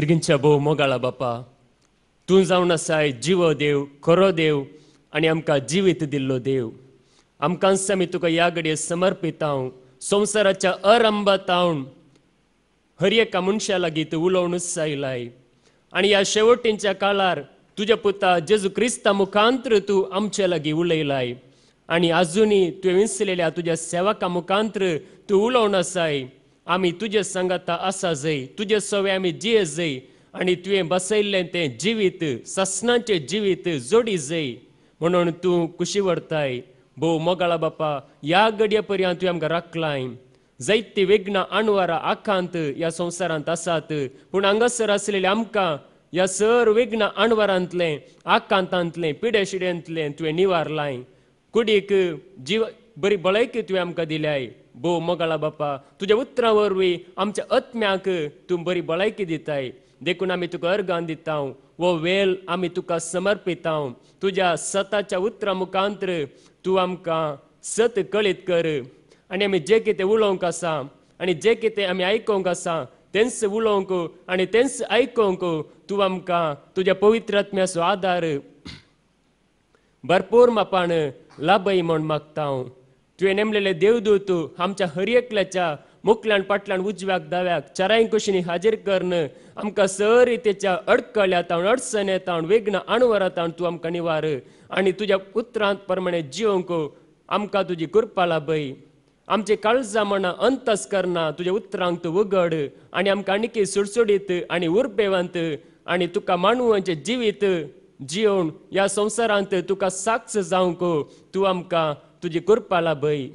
भाऊ मोगाळा बापा तूं जावन आसाय जिवो देव खरो देव आनी आमकां जिवीत दिल्लो देव आमकां आमी तुका ह्या घडये समर्पीत हांव संवसाराच्या अरंबतावन हर एका मनशा लागीं तूं उलोवन आयलाय आनी ह्या शेवटींच्या काळार तुज्या पुता जेजू क्रिस्ता मुखांत्र तूं आमचे लागीं उलयलाय आनी आजुनी तुवें विंचलेल्या तुज्या सेवाका मुखांत्र तूं उलोवन आसाय आम्ही तुझे संगता असा आसा तुझे तुजे सवे आमी जिये जई आणि तुवें बसयल्लें ते जिवीत ससनाचे जिवीत जोडी जई म्हणून तूं कुशी व्हरताय भोव मोगाळा बापा ह्या गडये पर्यंत तुवें आमकां राखलाय जायतीं विघ्न अणवरां आखांत ह्या संवसारांत आसात पूण हांगासर आसलेले आमकां ह्या सर विघ्न अणवरांतलें आकांतांतलें पिडे शिड्यांतलें तुवें निवारलाय कुडीक जीव बरी भलायकी तुवें आमकां दिल्याय बो मगाळा बापा तुझ्या उतरा वरवी आमच्या आत्म्याक तूं बरी भलायकी दिताय देखून आमी तुका अर्गान दिता वो वेल आमी तुका समर्पित तुज्या सताच्या उतरा मुखांतर तूं आमकां सत कळीत कर आणि आम्ही जे कितें उलोवंक आसा आणि जे कितें आमी आयकोंक आसा तेंच उलोवंक आनी तेंच आयकोंक तूं आमकां तुज्या पवित्र आत्म्याचो आदार भरपूर मापान लाभय म्हण मागता हांव तुवें नेमलेले देवदूत आमच्या हरएकल्याच्या मुकल्यान पाटल्यान उजव्याक दाव्याक चराय कुशीनी हाजीर करन आमकां सर तेच्या अडकल्या तावन अडचण ताण वेगना अणवरा ताण तूं आमकां निवार आनी तुज्या उतरांत प्रमाणे जिवंक आमकां तुजी कृपा लाभय आमचे काळजा मना अंतस करना तुज्या उतरांक तूं उगड आनी आमकां आनीकय सुडसुडीत आनी उर्बेवंत आनी तुका मानवांचे जिवीत जिवन ह्या संवसारांत तुका साक्ष जावंक तूं आमकां तुझी कृपाला भई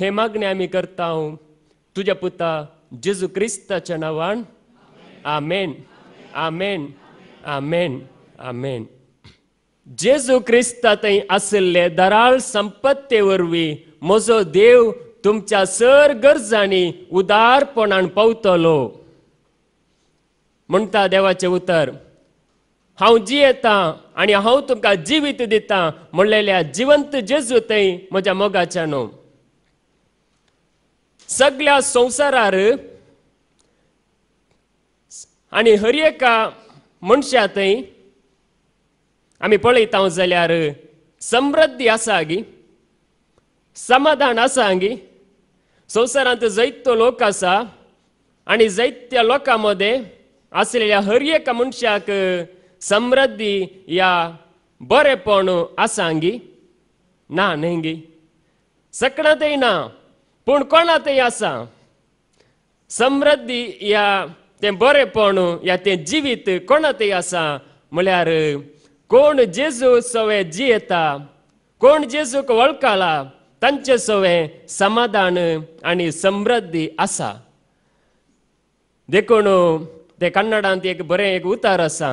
हे मागणे आम्ही करता आहोत तुझ्या पुता जेजू क्रिस्ताच्या नावान आमेन आमेन आमेन आमेन जेजू क्रिस्ता थंय आशिल्ले दराळ संपत्ते वरवी मोजो देव तुमच्या सर गरजांनी उदारपणान पावतलो म्हणता देवाचे उतर हांव जियेता आनी हांव तुमकां जिवीत दितां म्हणलेल्या जिवंत जेजू थंय म्हज्या मोगाच्या न्हू सगळ्या संवसारार आनी हर एका मनशा थंय आमी पळयता जाल्यार समृद्धी आसा गी समाधान आसा गी संवसारांत जैतो लोक आसा आनी जैत्या लोकां मदें आसलेल्या हर एका मनशाक समृद्धि या बरेपण आसांगी ना नेंगी सकणाते ना पूण कोणातय आसा समृद्धी या ते बरेपण या ते जिवीत कोणातय आसा म्हळ्यार कोण जेजू सवे जियेता कोण जेजूक वळखला तांचे सवे समाधान आनी समृद्धी आसा देखून ते कन्नडांत एक बरें एक उतार आसा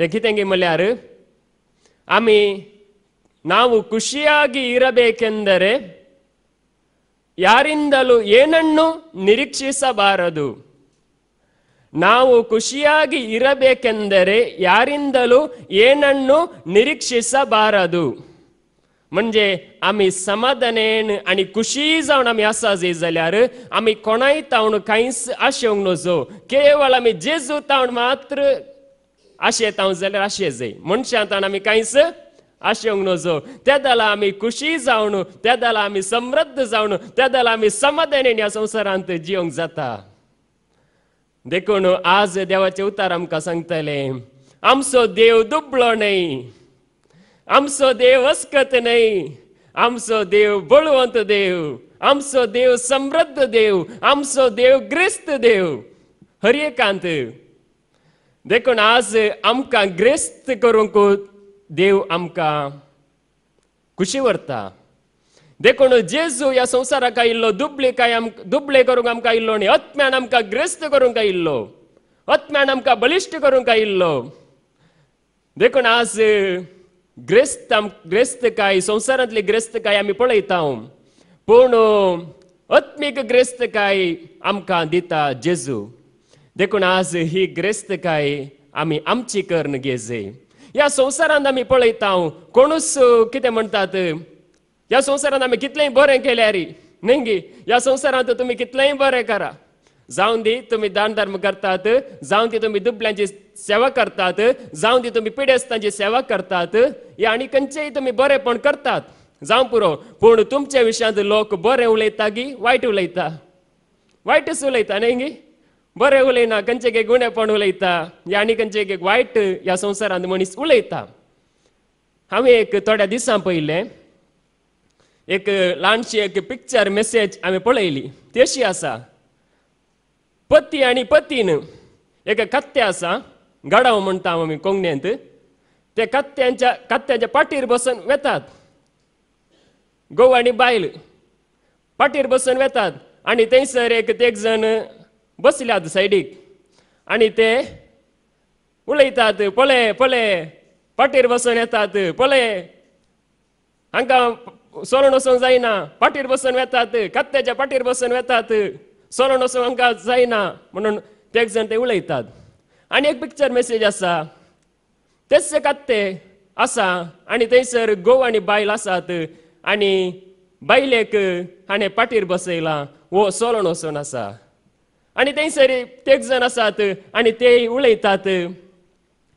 ದಕ್ಕಿತಂಗಿ ಮಲ್ಯಾರು ಅಮಿ ನಾವು ಖುಷಿಯಾಗಿ ಇರಬೇಕೆಂದರೆ ಯಾರಿಂದಲೂ ಏನನ್ನು ನಿರೀಕ್ಷಿಸಬಾರದು ನಾವು ಖುಷಿಯಾಗಿ ಇರಬೇಕೆಂದರೆ ಯಾರಿಂದಲೂ ಏನನ್ನು ನಿರೀಕ್ಷಿಸಬಾರದು ಮುಂಜೆ ಅಮಿ ಸಮಾಧಾನ ಅಣಿ ಖುಷಿ जावन आम्ही आसा जे जाल्यार आम्ही कोणाय तावण कांयच आशेवंक नजो केवळ आशे जाल्यार आशे जाय मनशांतान आमी कांयच आशेवंक नजो त्या दाला आमी खुशी जावन त्या दाला आमी समृद्ध जावन त्या दाला आमी समाधानेन ह्या संवसारांत जिवंक जाता देखून आज देवाचे उतार आमकां सांगतले आमचो देव दुबळो न्हय आमचो देव वस्कत न्हय आमचो देव बळवंत देव आमचो देव समृद्ध देव आमचो देव ग्रिस्त देव हरिकांत देखून आज आमकां ग्रेस्त को देव आमकां खुशी व्हरता देखून जेजू ह्या संवसाराक आयिल्लो दुबले काय दुबले करूंक आमकां आयिल्लो आनी अत्म्यान आमकां ग्रेस्त करूंक आयिल्लो आत्म्यान आमकां बलिश्ट करूंक आयिल्लो देखून आज ग्रेस्त ग्रेस्त काय संवसारांतली ग्रेस्त काय आमी पळयता पूण आत्मिक ग्रेस्त काय आमकां दिता जेजू देखून आज ही ग्रेस्तकाय आम्ही आमची कर्ण घेजे या संवसारांत आमी पळयता कोणूच कितें म्हणतात या संवसारांत आमी कितलेंय बरें केल्यार न्ही गी ह्या संवसारांत तुमी कितलेंय बरें करा जावन दी तुम्ही दानधर्म करतात जावन दी तुम्ही दुबल्यांची सेवा करतात जावं दी तुम्ही पिडेस्तांची सेवा करतात या आनी खंयचेय तुम्ही बरेपण करतात जावं पुरो पूण तुमच्या विशयांत लोक बरें उलयता गी वायट उलयता वायटच उलयता न्ही गी बरे उलयना कंचेक एक उणेपण उलयता आनी कंचे एक वायट ह्या संवसारांत मनीस उलयता हांवें एक थोड्या दिसां पयलें एक ल्हानशी एक पिक्चर मेसेज हांवें पळयली ती अशी आसा पती आनी पतीन एक कत्ते आसा गडाव म्हणटा आमी कोंगणेंत ते कत्त्यांच्या कत्त्याच्या पाटीर बसून वेतात घोव आनी बायल पाटीर बसून वेतात आनी थंयसर एक तेग जण बसल्यात सायडीक आणि ते उलयतात पोले पोले पाटीर बसून येतात पोले हांकां सोलण वसून जायना पाटीर बसून वेतात कत्त्याच्या पाटीर बसून वेतात सोलण वसून हांगा जायना म्हणून तेग जण ते उलयतात आणि एक पिक्चर मेसेज आसा तेचे कत्ते आसा आणि थंयसर गोव आणि बायल आसात आणि बायलेक हाणें पाटीर बसयला वो सोलण वसून आसा आनी थंयसर तेग जण आसात आनी ते उलयतात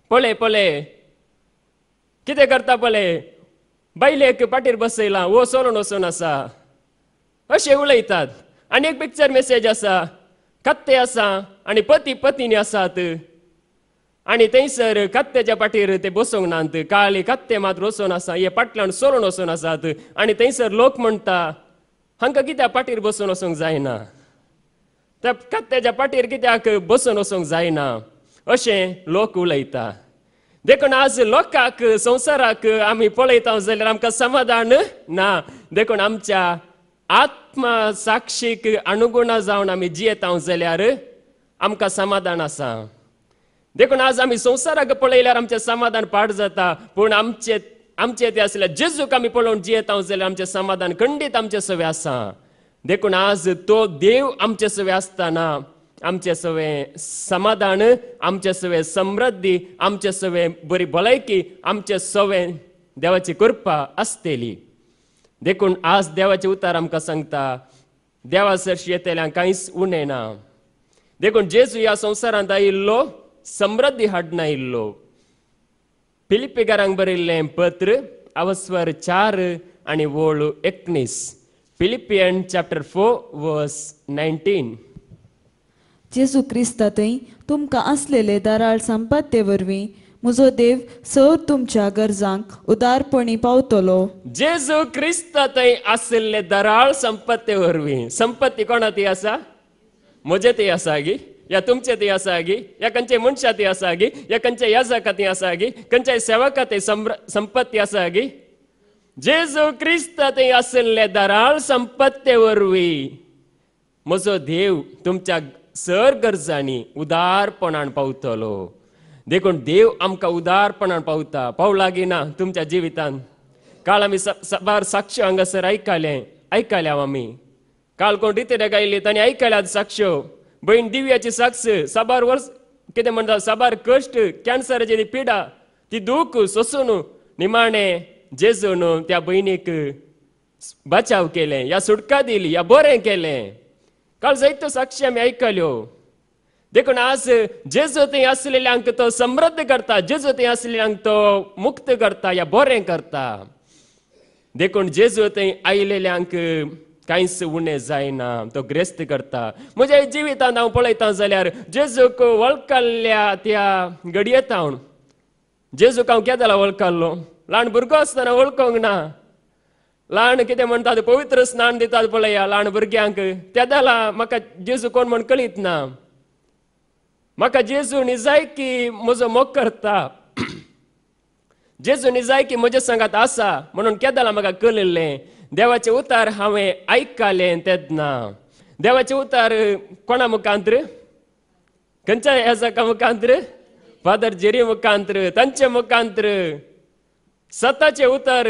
पळय पळय कितें करता पळय बैलेक पाटीर बसयला वो सोलून वसून आसा अशें उलयतात आनी एक पिक्चर मेसेज आसा कत्ते आसा आनी पती पतीनी आसात आणि थंयसर कत्त्याच्या पाटीर ते बसोंक नात काळी कत्ते मात्र वसून आसा हे पाटल्यान सोलून वचून आसात आणि थंयसर लोक म्हणटा हांकां कित्याक पाटीर बसून वचूंक जायना तेका तेज्या पाटीर कित्याक बसून वचूंक जायना अशें लोक उलयता देखून आज लोकांक संवसाराक आमी पळयता जाल्यार आमकां समाधान ना देखून आमच्या आत्मा साक्षीक अनुगुणा जावन आमी जियेता जाल्यार आमकां समाधान आसा देखून आज आमी संवसाराक पळयल्यार आमचें समाधान पाड जाता पूण आमचे आमचे ते आसल्यार जेजूक आमी पळोवन जियेता जाल्यार आमचें समाधान खंडीत आमचे सवय आसा देखो आज तो देव आमचे सवे आसताना आमचे सवे समाधान आमचे सवे આમ आमचे सवे बरी भलायकी आमचे सवे देवाची कृपा आसतली देखून आज देवाचे उतार आमकां सांगता देवा सरशी येतल्यान कांयच उणें ना देखून जेजू ह्या संवसारांत आयिल्लो समृद्धी हाडून आयिल्लो फिलिपिगारांक बरयल्लें पत्र अवस्वर चार आनी वोळ एकनीस फिलिपियन चॅप्टर फोर वर्स 19 जेजू क्रिस्तातही तुमकां असलेले दाराळ संपत्ते वरवीं म्हजो देव सर तुमच्या गरजांक उदारपणी पावतलो जेजू थंय असलेले दराळ संपत्ते वरवीं संपत्ती कोणा ती आसा म्हजे ती आसा गी या तुमचे ती आसा गी या कंचे मनशा आसा गी या कंचे याजका ती आसा गी खंयच्या सेवका संपत्ती आसा गी जेजू क्रिस्त ते असले दराळ संपत्ते वरवी म्हजो देव तुमच्या सर गरजांनी उदारपणान पावतलो देखून देव आमकां उदारपणान पावता पाव गी ना तुमच्या जिवितान काल आमी सबार साक्ष हांगासर आयकले आयकल्या आमी काल कोण रितेक आयली ताणी आयकल्यात साक्ष भयण दिव्याची साक्ष साबार वर्स कितें म्हणटा साबार कश्ट कॅन्सराची पिडा ती दूख सोसून निमाणें जणू त्या भयणीक बचाव केले या सुटका दिली या बरें केले काल जैत साक्षी आमी आयकल्यो देखून आज जेजू थंय असलेल्यांक तो समृद्ध करता जेजू थंय असलेल्यांक तो मुक्त करता या बोरें करता देखून जेजू थंय आयलेल्यांक कांयच उणे जायना तो ग्रेस्त करता म्हज्या जिवितांत हांव पळयता जाल्यार जेजूक वळखल्ल्या त्या घडयेत हांव जेजूक हांव केदाला वळखल्लो ल्हान भुरगो आसतना वळखोंक ना ल्हान कितें म्हणटात पवित्र स्नान दितात पळय ह्या ल्हान भुरग्यांक तेदाला म्हाका जेजू कोण म्हण कळीत ना म्हाका जेजू निजाय की म्हजो मोग करता जेजू निजाय की म्हजे संगात आसा म्हणून केदाला म्हाका कळिल्लें देवाचे उतार हांवें आयकालें तेदना देवाचे उतार कोणा मुखांत्र खंयच्या हेजाका मुखांत्र फादर जेरी मुखांत्र तांचे मुखांत्र सताचे उतर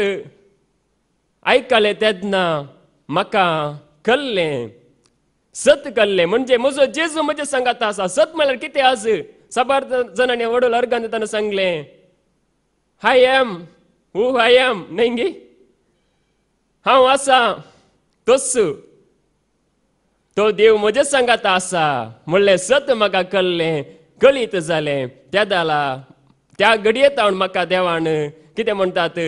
आयकले त्यांना म्हाका कल्लें सत कल्लें म्हणजे म्हजो जेजू म्हजे संगात असा सत म्हणजे किती आज सबार जणांनी व्हडल अर्गान दिताना सांगलें हाय एम हू हाय एम न्ही हा आसा तस तो देव म्हजे संगात असा म्हणलें सत म्हाका कल्ले कळीत झाले त्या दाला त्या घडयेत हांव म्हाका देवान कितें म्हणटात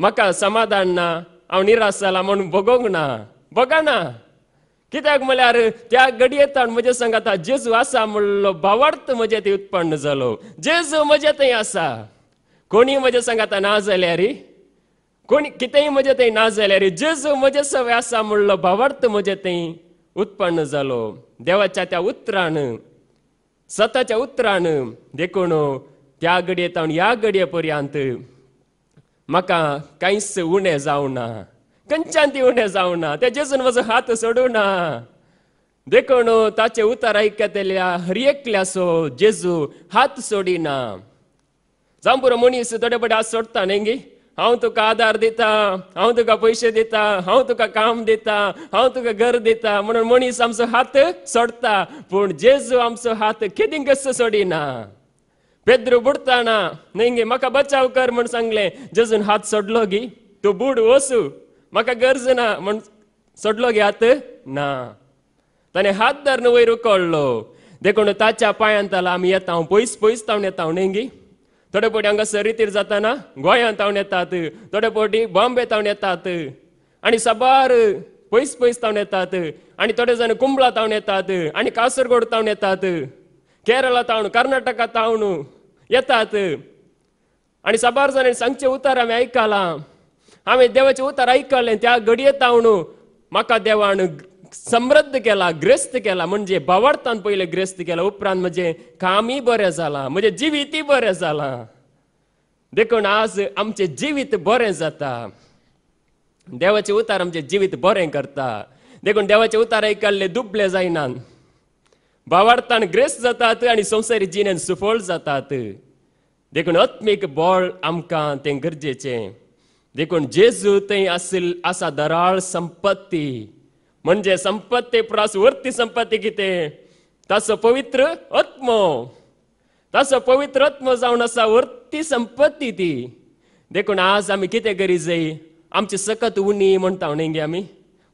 म्हाका समाधान ना हांव निराश जाला म्हणून भोगोंक ना भोगाना कित्याक म्हळ्यार त्या ताण म्हजे सांगाता जेजू आसा म्हणलो भावार्थ म्हजे ते उत्पन्न जालो जेजू म्हजे थंय आसा कोणी म्हजे सांगाता ना जाल्यार कोणी कितेंय म्हजे थंय ना जाल्यार जेजू म्हजे सवय आसा म्हणलो भावार्थ म्हजे थंय उत्पन्न जालो देवाच्या त्या उतरान स्वताच्या उतरान देखून त्या ताण ह्या गडये पर्यंत म्हाका कांयच उणें ना खंयच्यान ती उणें ना तेजे वजो हात देखो देखून ताचे उतार आयकतेल्या हरियेकल्यासो जेजू हात सोडिना जावं पुरो मनीस थोडे पडे हात न्ही हांव तुका आदार दिता हांव तुका पयशे दिता हांव तुका काम दिता हांव तुका घर दिता म्हणून मनीस आमचो हात सोडता पूण जेजू आमचो हात केदींक कसो सोडिना पेद्र बुडताना नेंगे मका बचाव कर म्हण सांगले जजून हात सोडलो गी तूं बुड ओसू मका गरज ना म्हण सोडलो गे हात ना ताणें हात धरन वयर उकळलो देखून ताच्या पांयान ताला आम्ही येता हांव पयस पयस तावन येता नेंगी थोडे पोटी हांगासर सरितीर जाताना गोंयांत तावन येतात थोडे पोटी बॉम्बे तावन येतात आणि सबार पयस पयस तावन येतात आणि थोडे जण कुंबळा तावन येतात आणि कासरगोड तावन येतात केरला तावणू कर्नाटका तावणू येतात आणि साबार जण सांगचे उतार आम्ही ऐकला आम्ही देवाचे उतार ऐकले त्या घडये तावणू म्हाका देवान समृद्ध केला ग्रस्त केला म्हणजे भावार्थान पहिले ग्रस्त केला उपरांत म्हणजे कामी बरें झाला म्हणजे जिवितही बरें झाला देखून आज आमचे जिवीत बरें जाता देवाचे उतार आमचे जिवीत बरें करता देखून देवाचे उतार ऐकले दुबले जायनात भावार्थान ग्रेस जातात आणि संवसारी जिणेन सुफळ जातात देखून आत्मीक बळ आमकां तें गरजेचे देखून जेजू थंय आसिल आसा दराळ संपत्ती म्हणजे संपत्ती प्रास वर्ती संपत्ती कितें ताचो पवित्र आत्मो तस पवित्र आत्म जावन आसा वर्ती संपत्ती ती देखून आज आमी कितें करी जाय आमची सकत उणी म्हणटा उणेंगे आमी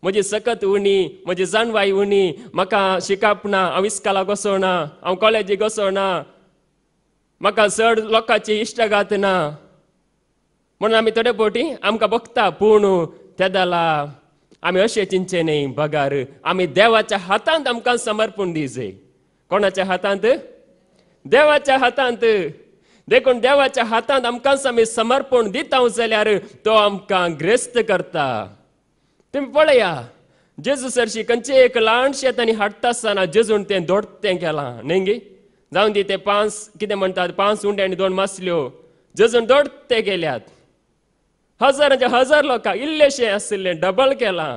म्हजी सकत उणी म्हजी जाणवाय उणी म्हाका शिकाप ना हांव इस्काला ना हांव कॉलेजी गोसो ना म्हाका चड लोकांची इश्टगात ना म्हणून आमी थोडे फावटी आमकां बोगता पूण तेदाला आमी अशें चिंचे न्ही भगार आमी देवाच्या हातांत आमकां समर्पण दिजे कोणाच्या हातांत देवाच्या हातांत देखून देवाच्या हातांत आमकांच आमी समर्पण दिता जाल्यार तो आमकां ग्रेस्त करता तुमी पळया जेजू सरशी खंयचे एक ल्हान शेतांनी हाडटा आसतना जेजून तें तें केला नेंगी जावन दी ते पांच कितें म्हणटात पांच उंडे आनी दोन मासल्यो जेजून ते केल्यात हजारांच्या हजार लोकांक इल्लेशे आशिल्लें डबल केला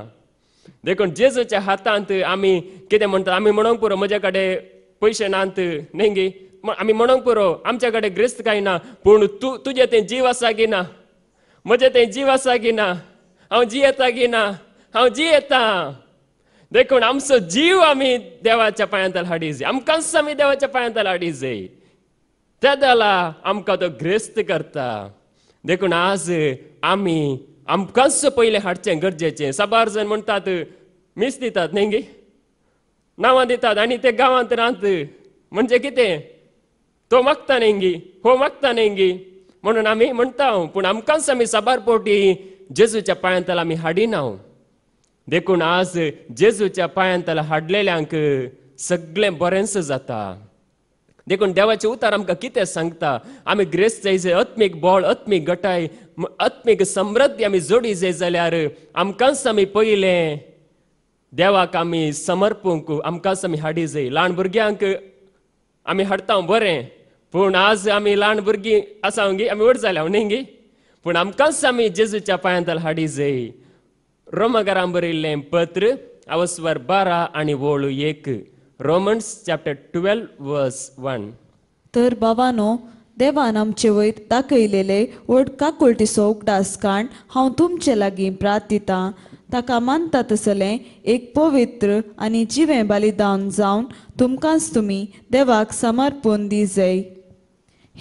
देखून जेजूच्या हातांत आमी कितें म्हणटात आमी म्हणोंक पुरो म्हजे कडेन पयशे नात नेंगी आमी म्हणोंक पुरो आमचे कडेन ग्रेस्त कांय ना पूण तूं तुजें तें जीव आसा की ना म्हजें तें जीव आसा की ना हांव जियेता की ना हांव जियेता देखून आमचो जीव आमी देवाच्या पांयांतल हाडी जाय आमकांच आमी देवाच्या पांयांतल हाडी जाय त्या दला आमकां तो ग्रेस्त करता देखून आज आमी आमकांच पयलें हाडचें गरजेचें साबार जण म्हणटात मीस दितात न्ही गे नांवां दितात आनी ते गांवांत रांत म्हणजे कितें तो मागता नेंगी हो मागता नेंगी म्हणून आमी म्हणटा पूण आमकांच आमी साबार पोटी जेजूच्या पायांताला आम्ही नाव देखून आज जेजूच्या पायांताला हाडलेल्यांक सगळे बरेंस जाता देखून देवाचे उतार आमकां कितें सांगता आमी ग्रेस जाय जे अत्मीक बळ अत्मीक गटाय अत्मीक समृद्धी आमी जोडी जाय जाल्यार आमकांच आमी पयलें देवाक आमी समर्पूंक आमकांच आमी हाडी जाय ल्हान भुरग्यांक आमी हाडता बरें पूण आज आमी ल्हान भुरगीं आसा आमी व्हड जाल्या न्ही गी पूण आमकांच आमी जेजूच्या पांयांतल हाडी जय रोमगरां बरयिल्लें पत्र अवस्वर बारा आनी वोळू एक Romans chapter twelve verse one तर बाबानो देवान आमचे वयर दाखयलेले ओडका सोक उगडास काण हांव तुमचे लागीं प्रार्थितां ताका मानता तसलें एक पवित्र आनी जिवें बलिदान जावन तुमकांच तुमी देवाक समर्पण दी जाय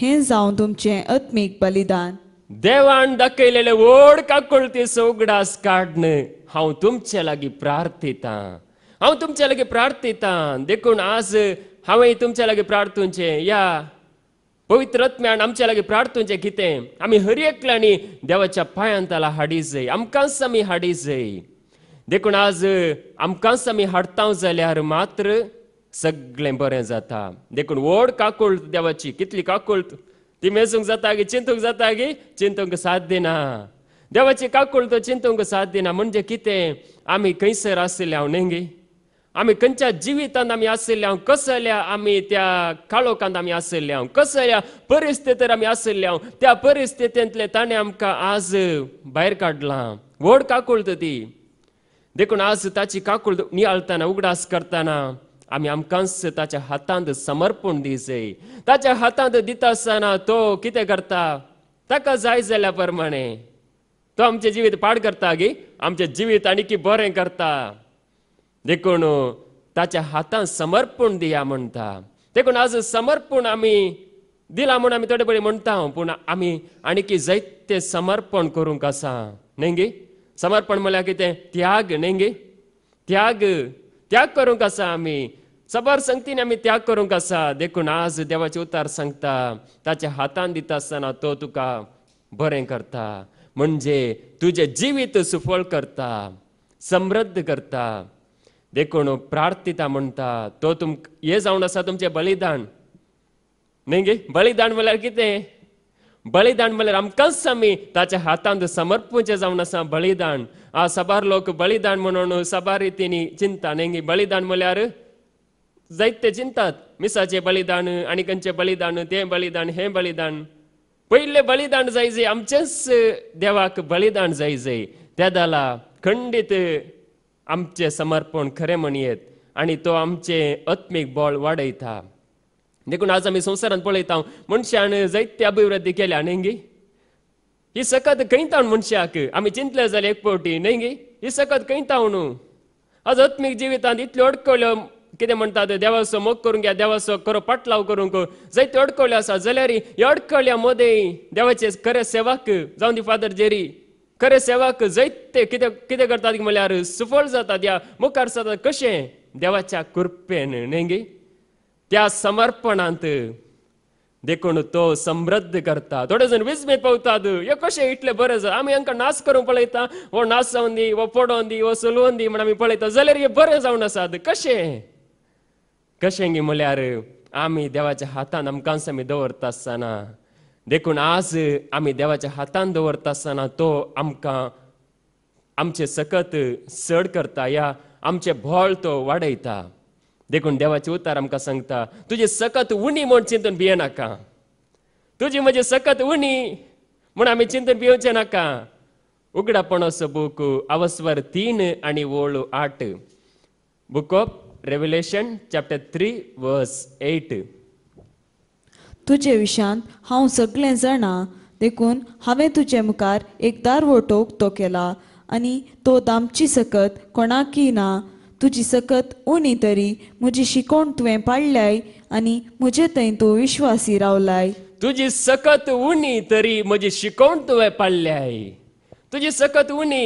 हें जावन तुमचें अत्मीक बलिदान देवान दाखयलेले ओड काकोळते सोगडास काढण हांव तुमच्या लागी प्रार्थितां हांव तुमच्या लागी प्रार्थितां देखून आज हांवें तुमच्या लागी प्रार्थुंचे या पवित्र आत्म्यान आमच्या लागी प्रार्थुंचे कितें आमी हरी एकल्यानी देवाच्या पायांताला हाडी जय आमकांच आमी हाडी जय देखून आज आमकांच आमी हाडतांव जाल्यार मात्र सगळे बरें जाता देखून व्हड काकूळ देवाची कितली काकुळ ती तिमेसुंग जातागी चिंतूंक गे चिंतूंक साथ दिना देवाची काकूळ तो चिंतूंक साथ दिना म्हणजे कितें आम्ही खंयसर आशिल्ले हांव गे आमी खंयच्या जिवितांत आमी आशिल्ले हांव कसल्या आमी त्या काळोखांत आमी आशिल्ले हांव कसल्या परिस्थितीर आमी आशिल्ले हांव त्या परिस्थितींतले ताणें आमकां आज भायर काडलां व्हड काकूळ ती देखून आज ताची काकूळ नियाळतना उगडास करताना आमी आमकांस ताच्या हातांत समर्पण दिसय ताच्या हातांत दिता आसतना तो कितें करता ताका जाय जाल्या प्रमाणे तो आमचे जिवीत पाड करता गी आमचें जिवीत की बरें करता देखून ताच्या हातांत समर्पण दिया म्हणटा देखून आज समर्पण आमी दिला म्हूण आमी थोडे म्हणता म्हणटा पूण आमी की जायतें समर्पण करूंक आसा न्ही गे समर्पण म्हळ्यार कितें त्याग न्ही गे त्याग त्याग करूंक कसा आमी सबर संगतीन आमी त्याग करूंक कसा देखून आज देवाचे उतार सांगता ताच्या हातान दिता आसतना तो तुका बरें करता म्हणजे तुझे जिवीत सुफळ करता समृद्ध करता देखून प्रार्थिता म्हणटा तो तुम हे जावन आसा तुमचे बलिदान न्ही गे बलिदान म्हळ्यार कितें बलिदान म्हणल्यार आमकांच आमी ताच्या हातांत समर्पचे जावन आसा बलिदान आ सबार लोक बलिदान म्हणून सबारी ಸಬಾರಿತಿನಿ चिंता नेंगी बलिदान म्हणल्यार जैत्य चिंतात मिसाचे बलिदान आणि कंचे बलिदान ते बलिदान हे बलिदान पहिले बलिदान जे आमचेच देवाक बलिदान त्या त्यादाला खंडित आमचे समर्पण खरे म्हणयेत आणि तो आमचे आत्मिक बळ वाढयता देखून आज आम्ही संसारात पळयता मनशान जैत्य अभिवृद्धी केल्या नेंगी ही सकत खंयताण मनशाक आम्ही चिंतले ಜಾल्यार एक पावटी न्हय गे ही सकत कयतावणू आज आत्मिक जिवितांत इतल्यो अडकवल्यो कितें म्हणटात देवाचो मोग करूंक घ्या देवासो खरो पाटलाव करूंक जायत्यो अडकवल्यो आसा जाल्यार या अडकवल्या मोदी देवाचे खरे सेवाक जावन दी फादर जेरी खरे सेवाक जैते कितें कितें करतात म्हणल्यार सुफळ जातात या मुखार जातात कशें देवाच्या कृपेन न्हय गे त्या समर्पणांत देखून तो समृद्ध करता थोडे जण वीज मेपवतात हे कशे इतले बरे जा आम्ही हांकां नाश करूंक पळयता वो जावन दी वो पडोन दी वो सुलवून दी म्हण आमी पळयता जाल्यार हे बरें जावन आसात कशें कशें गे म्हळ्यार आमी देवाच्या हातान आमकां आमी दवरता आसतना देखून आज आमी देवाच्या हातान दवरता आसतना तो आमकां आमचे सकत चड करता या आमचे भोळ तो वाडयता देखून देवाचे उतार आमकां सांगता तुजी सकत उणी म्हण चिंतून भियेनाका तुजी म्हजी सकत उणी म्हण आमी चिंतून भियोवचें नाका उगडापणो बूक अवस्वर तीन आणि ओळ आठ book of Revelation chapter three verse eight तुजे विशांत हांव सगळें जाणां देखून हांवें तुजे मुखार एक दार वटोवंक तो केला आनी तो दामची सकत कोणाकी ना तुजी सकत उणी तरी म्हजी शिकवण तुवें पाडलाय आणि मुझे थंय तूं विश्वासी रावलाय तुजी सकत उणी तरी म्हजी शिकवण तुवें पाडल्याय तुजी सकत उणी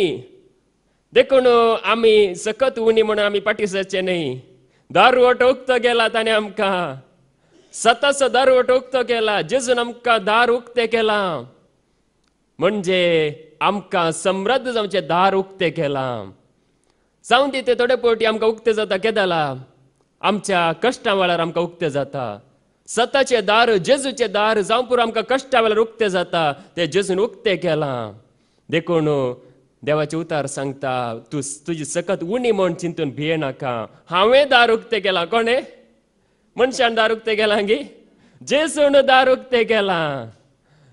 देखून आम्ही सकत उणी म्हणून आम्ही पाठीसाचे नाही दारू दारवट उक्त गेला ताणें आमकां सतस दारवट उक्त केला जेजून आमकां दार उक्ते केला म्हणजे आमकां समृद्ध जमचे दार उक्तें केला जाऊन दी ते थोडे पावटी आमकां उक्ते जाता केदाला आमच्या कष्टा वेळार आमकां उक्ते जाता सताचे दार जेजूचे दार जावं पुरो आमकां कष्टा वेळार उक्ते जाता ते जेजून उक्ते केला देखून देवाचे उतार सांगता तू तुजी सकत उणी म्हण चिंतून भिये नाका हांवें दार उक्ते केला कोणे मनशान दार उक्ते केला गी जेसून दार उक्ते केला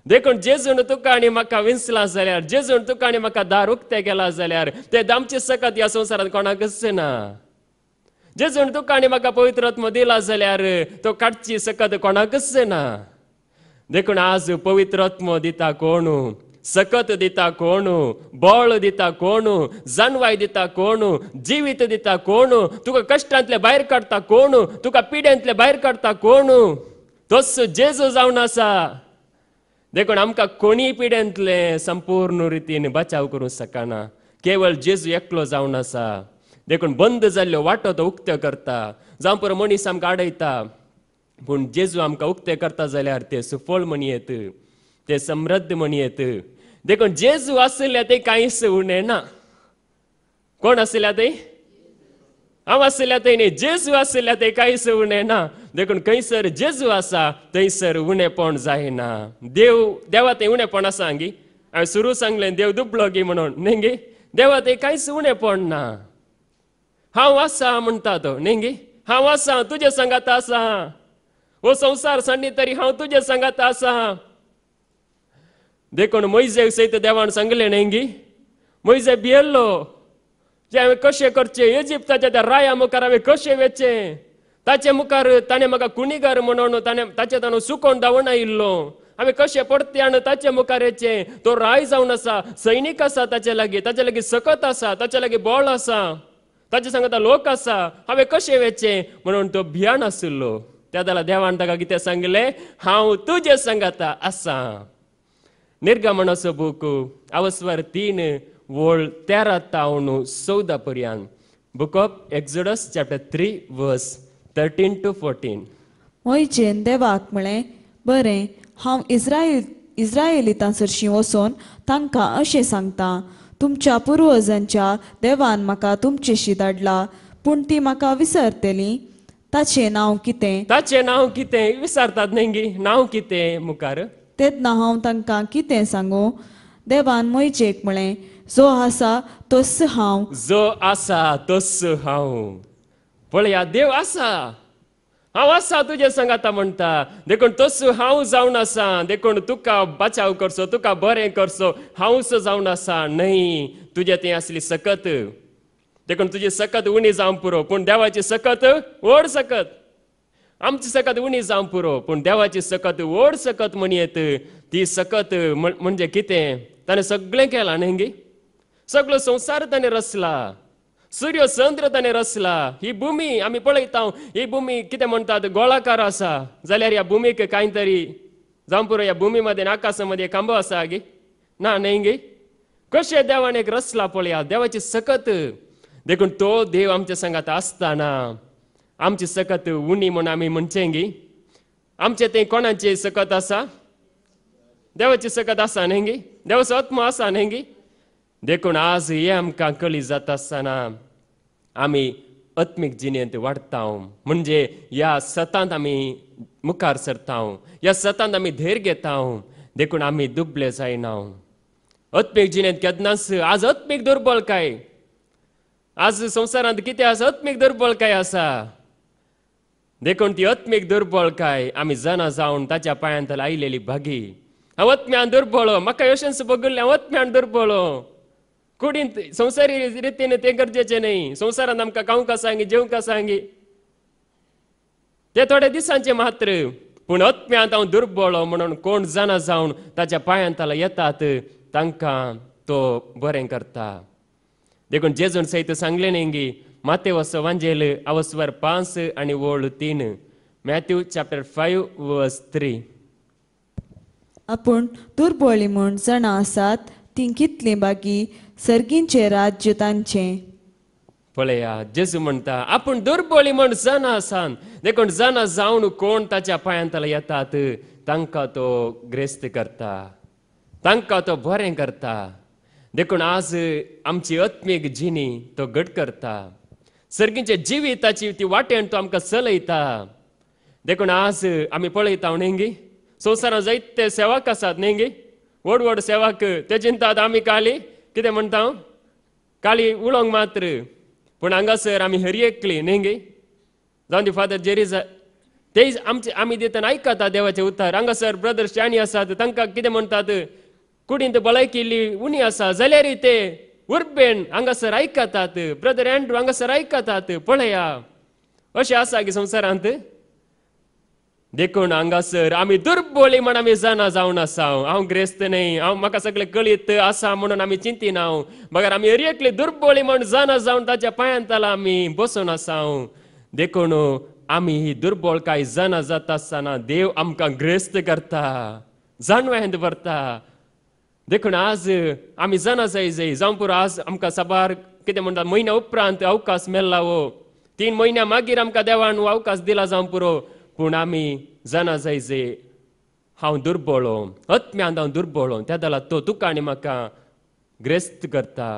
देखून जे जण तुका आनी म्हाका विंचला जाल्यार जे जण तुका आनी म्हाका दार उक्तें केला जाल्यार ते दामचे सकत ह्या संवसारांत कोणाक ना जे जण तुका आनी म्हाका रत्म दिला जाल्यार तो काडची सकत कोणाकच ना देखून आज पवित्र पवित्रत्म दिता कोण सकत दिता कोण बळ दिता कोण जानवाय दिता कोण जिवीत दिता कोण तुका कश्टांतले भायर काडटा कोण तुका पिड्यांतले भायर काडटा कोण तस जेजू जावन आसा देखून आमकां कोणी पिड्यांतले संपूर्ण रितीन बचाव करूंक शकना केवळ जेजू एकलो जावन आसा देखून बंद जाल्ल्यो वाटो तो उक्त्यो करता जावं पुरो मनीस आमकां आडयता पूण जेजू आमकां उक्ते करता जाल्यार ते सुफळ येत ते समृद्ध येत देखून जेजू आशिल्ल्या ते कांयच उणें ना कोण आशिल्ल्या ते ಅವಸಿಲ್ಲತೈನೆ ಜೇಸು ಆಸಿಲ್ಲತೆ उणें ना देखून खंयसर जेजू आसा थंयसर उणेपण जायना देव देवा ते उणेपण आसा हांगी हांवें सुरू सांगलें देव दुबलो गी म्हणून नेंगी देवा ते कांयच उणेपण ना हांव आसा म्हणटा तो नेंगी हांव आसा तुजे सांगात आसा हो संवसार सांडली तरी हांव तुजे सांगात आसा देखून मोयजेक सयत देवान सांगलें नेंगी मोयजे भियेल्लो जे कशे करचे इजिप्ताच्या त्या राया मुखार हांवें कशे वेचे ताचे मुखार ताणें म्हाका कुणीगार म्हणून ताणें ताचे ताणें सुकोवन धांवण आयिल्लो हांवें कशें परते आनी ताचे मुखार येचें तो राय जावन आसा सैनीक आसा ताचे लागीं ताचे लागीं सकत आसा ताचे लागीं बळ आसा ताचे सांगता लोक आसा हांवें कशें वेचें म्हणून तो भियाण आशिल्लो त्या जाल्यार देवान ताका कितें सांगलें हांव तुजे सांगाता आसा निर्गमणाचो बूक अवस्वर तीन व्हड तेरा तावणू चवदा पर्यंत book of Exodus chapter three verse thirteen to fourteen वयचेन देवाक म्हळें बरें हांव इज्रायलितां सरशीं वचोन तांकां अशें सांगता तुमच्या पुर्वजांच्या देवान म्हाका तुमचेशी धाडला पूण ती म्हाका विसरतली ताचें नांव कितें ताचें नांव कितें विसरतात नेंगी नांव कितें मुखार तेन्ना हांव तांकां कितें सांगू देवान मोयचेक म्हळें जो आसा तस हांव जो आसा तस हांव पळया देव आसा हांव आसा तुजे आतां म्हणटा देखून तस हांव जावन आसा देखून तुका बचाव करचो तुका बरें करचो हांवच जावन आसा न्हय तुजें तें आसली सकत देखून तुजी सकत उणी जावं पुरो पूण देवाची सकत व्हड सकत आमची सकत उणी जावं पुरो पूण देवाची सकत व्हड सकत म्हण येत ती सकत म्हणजे कितें ताणें सगळें केलां न्ही गी सगळो संसार ताणे रचला सूर्य चंद्र ताणे रचला ही भुमी आम्ही पळयता ही भुमी कितें म्हणतात गोळाकार असा जाल्यार ह्या भुमीक कांय तरी जावं पुरो ह्या भुमी कांबो आकाशा खांबो आसा गे ना न्हय गे कशें देवान एक रचला पळया देवाची सकत देखून तो देव आमच्या संगात आसताना आमची सकत उणी म्हण आमी म्हणचे गी आमचे ते कोणाची सकत असा देवाची सकत असा न्हय गी देवाचा आत्मा असा न्हय देखून आज हे आमकां कळी जाता आसतना आमी अत्मीक जिणेंत वाडटाव म्हणजे ह्या सतांत आमी मुखार सरता ह्या सतांत आमी धैर घेताव देखून आमी दुबले जायना अत्मीक जिणेंत केदनास आज अत्मीक काय आज संवसारांत कितें आसा अत्मीक काय आसा देखून ती अत्मीक काय आमी जना जावन ताच्या पांयांत लायलेली भागी हांव अत्म्यान दुर्बळो म्हाका अशेंच बगल्ले हांव अत्म्यान दुर्बळो कुडी संसारी रीतीने ते गरजेचे नाही નહીં आमकां નામકા का सांगी સાંગી का सांगी ते थोडे दिसांचे मात्र पूण अत्म्यांत हांव दुर्बळ म्हणून कोण जाणा जावन ताच्या ताला येतात तांकां तो बरें करता देखून जेजून सहित सांगले नेंगी माते वस वांजेल अवस्वर पांच आणि ओळ तीन Matthew chapter five verse three आपण दुर्बळी म्हूण जाणां आसात तीं कितलीं बाकी सर्गींचे राज्य तांचे पळया जेजू म्हणता आपण दुर्बळी म्हण जाना आसान देखून जाना जाऊन कोण ताच्या पायांतला येतात तांकां तो ग्रेस्त करता तांकां तो बरें करता देखून आज आमची अत्मीक जिणी तो घट करता सर्गींचे जिवीताची ती वाटेन तो आमकां चलयता देखून आज आमी पळयता नेंगी संवसारांत जायते सेवाक आसात नेंगी व्हड व्हड सेवाक चिंतात आमी काली कितें म्हणटा हांव काळी उलोवंक मात्र पूण हांगासर आमी हरी एकली न्ही गे जावन दी फादर जेरीज तेच आमचे आमी देताना आयकता देवाचे उतार हांगासर ब्रदर शाणी आसात तांकां कितें म्हणटात कुडींत भलायकी उणी आसा जाल्यारय ते उर्बेण हांगासर आयकतात ब्रदर अँड्रू हांगासर आयकतात पळया अशें आसा की संवसारांत देखून हांगासर आम्ही दुर्बोली म्हण आमी जाणा जावन आसा हांव ग्रेस्त न्ही हांव म्हाका सगळें कळीत आसा म्हणून आमी चिंती हांव मगर आमी एकली दुर्बोली म्हण जाणा जावन ताच्या पांयांताला आमी बसून आसा देखून आमी ही दुर्बोळकाय जाणा जाता आसतना देव आमकां ग्रेस्त करता जाणवेंत भरता देखून आज आमी जाणा जाय जाय जावं पुरो आज आमकां सबार कितें म्हणटा म्हयन्या उपरांत अवकाश मेल्ला वो तीन म्हयन्या मागीर आमकां देवान अवकाश दिला जावं पुरो पूण आमी जना जाय जे हांव दुर्बोळो अत्म्यान हांव दुर्बोळो त्या दला तो तुका आनी म्हाका ग्रेस्त करता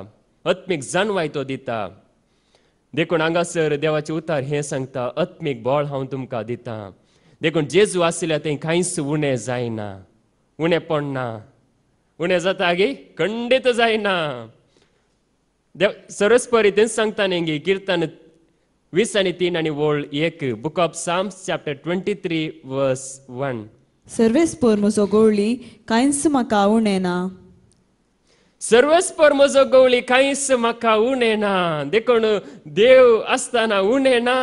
अत्मीक जानवाय तो दिता देखून हांगासर देवाचे उतार हें सांगता अत्मीक बोळ हांव तुमकां दिता देखून जेजू आशिल्ल्या तें कांयच उणें जायना उणें पडना उणें जाता गे खंडीत जायना देव सरस परितेन सांगता न्ही गे कीर्तन वीस आणि तीन आणि ओल्ड एक book of Psalms chapter twenty three verse one सर्वेस्पर म्हजो गवळी कांयच म्हाका आवडेना सर्वेस्पर म्हजो गवळी कांयच म्हाका उणेना देखून देव आसतना उणेना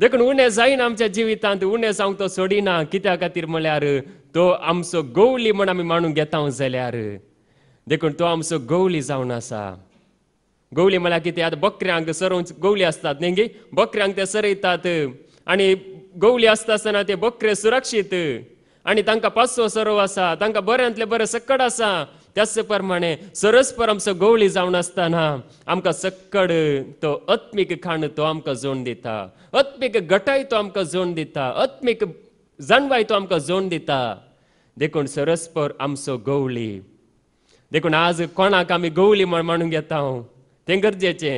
देखून उणे जायना आमच्या जिवितांत उणे जावंक तो सोडिना कित्या खातीर म्हळ्यार तो आमचो गवली म्हूण आम्ही मानून घेता जाल्यार देखून तो आमचो गवली जावन आसा गवली मला आता बकऱ्यांक सरोव गवली असतात नेंगी बकऱ्यांक ते सरयतात आणि गवली आसता आसतना ते बकरे सुरक्षित आणि तांकां पासो सरोव असा तांकां बऱ्यांतले बरें सक्कड असा त्याच प्रमाणे सरस परमसो गवळी जावन आसतना आमकां सक्कड तो अत्मीक खाण तो आमका जोण देता अत्मीक गटाय तो आमका जोण देता अत्मीक जाणवाय तो आमका जोण देता देखून सरसपर आमचो गवळी देखून आज कोणाक आमी गवळी म्हण म्हणून घेता हांव हो? तें गरजेचे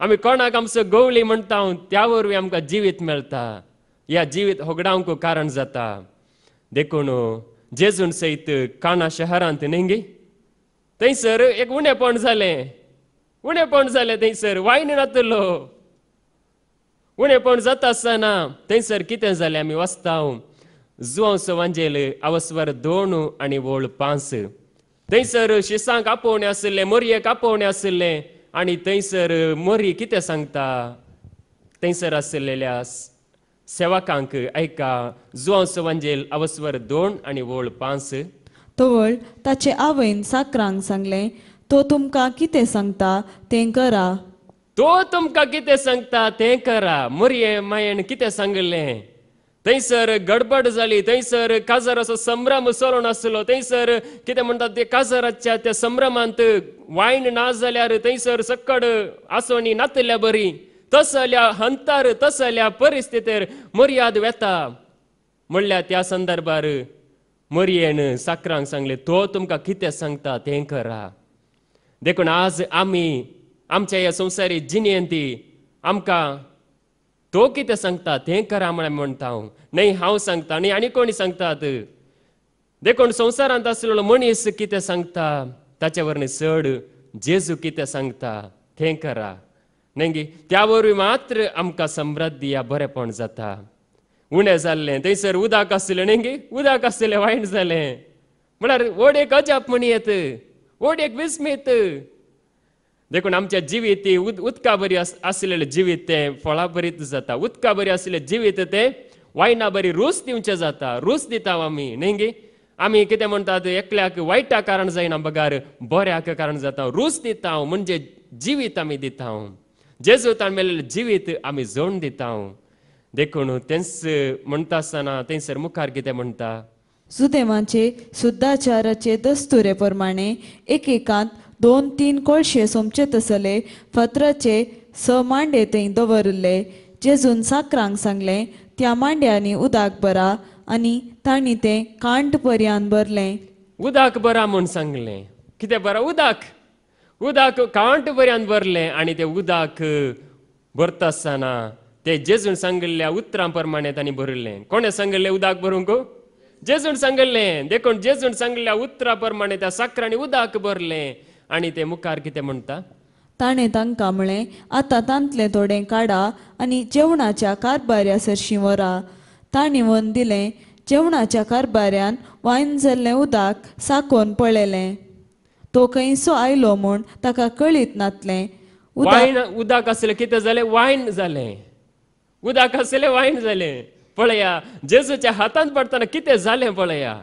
आम्ही कोणाक आमचो गवली म्हणटा त्या आमकां जिवीत मेळटा ह्या जिवीत होगडावंक कारण जाता देखून जेजून सयत काणा शहरांत न्हिंगी थंयसर एक उणेपण जालें उणेपण जालें थंयसर वायन नातलो उणेपण जाता आसतना थंयसर कितें जालें आमी वाचता जुवांव वांजेल आवस्वर दोन आनी वोळ पांच थंयसर शिसांक आपोवणें आशिल्लें मोरयेक आपोवणें आशिल्लें आणि थंयसर मोरी कितें सांगता थंयसर आसलेल्या सेवकांक आयका जुवांव सवांजेल अवस्वर दोन आनी व्होळ पांच तवळ ताचे आवयन साकरांक सांगले तो तुमकां कितें सांगता तें करा तो तुमकां कितें सांगता तें करा मोरये मायेन कितें सांगलें थंयसर गडबड जाली थंयसर काजाराचो संभ्रम चलो नासलो थंयसर कितें म्हणटात ते काजाराच्या त्या संभ्रमांत वायन ना जाल्यार थंयसर सक्कड आसवणी नातल्या बरी तस हंतार तसल्या परिस्थितीर मर्याद वेता म्हणल्यार त्या संदर्भार मरयेन साकरांक सांगले तो तुमकां कितें सांगता तें करा देखून आज आमी आमच्या ह्या संवसारी जिणेंत आमकां तो कितें सांगता तें करा म्हण म्हणटा हांव न्ही हांव सांगता न्ही आनी कोणी सांगतात देखून संवसारांत आसलेलो मनीस कितें सांगता ताचे वरवीं चड जेजू कितें सांगता तें करा न्ही त्या वरवीं मात्र आमकां समृद्धी या बरेपण जाता उणें जाल्लें थंयसर उदक आसलें न्ही उदक आसलें वायट जालें म्हळ्यार ओडेक अजाप मनी येत ओडेक विस्मीत देखून आमच्या जिवीत ती उदका बरी असलेले जिवीत ते फळां बरीत जाता उदका बरी असलेले जिवीत ते वायना बरी रूस दिवचे जाता रूस दिता आम्ही न्ही गे आमी कितें एकल्याक वाईटा कारण जायना बगार बऱ्याक कारण जाता रूस दिता म्हणजे जिवीत आमी दिता ताण मेलेले जिवीत आमी जोण दिता देखून तेंस म्हणटा आसतना थंयसर मुखार कितें म्हणटा सुदैवाचे शुद्धाचाराचे दस्तुरे प्रमाणे एकेकांत दोन तीन कोळशे सोमचे तसले फत्रचे स मांडे थंय दवरले जेजून साकरांक सांगले त्या मांड्यांनी उदक भरा आणि ताणी ते कांट पर्यान भरलें उदक बरा म्हण सांगले कितें बरा उदक उदक कांट पर्यान भरलें आणि ते उदक भरता आसतना ते जेजून सांगल्या उतरां प्रमाणे तांणी भरिल्लें कोणें सांगिल्लें उदक भरूंक जेजून सांगले देखून जेजून सांगल्या उतरा प्रमाणे त्या साकरांनी उदक भरले आणि ते मुखार कितें म्हणटा ताणें तांकां म्हळें आतां तांतलें थोडें काडा आनी जेवणाच्या कारबाऱ्या सरशी व्हरा ताणें वन दिलें जेवणाच्या कारबाऱ्यान वायन जाल्लें उदक साकोन पळयलें तो खंयसो आयलो म्हूण ताका कळीत नातलें वायन उदक आसलें कितें जालें वायन जालें उदक आसलें वायन जालें पळया जेजूच्या हातांत पडताना कितें जालें पळया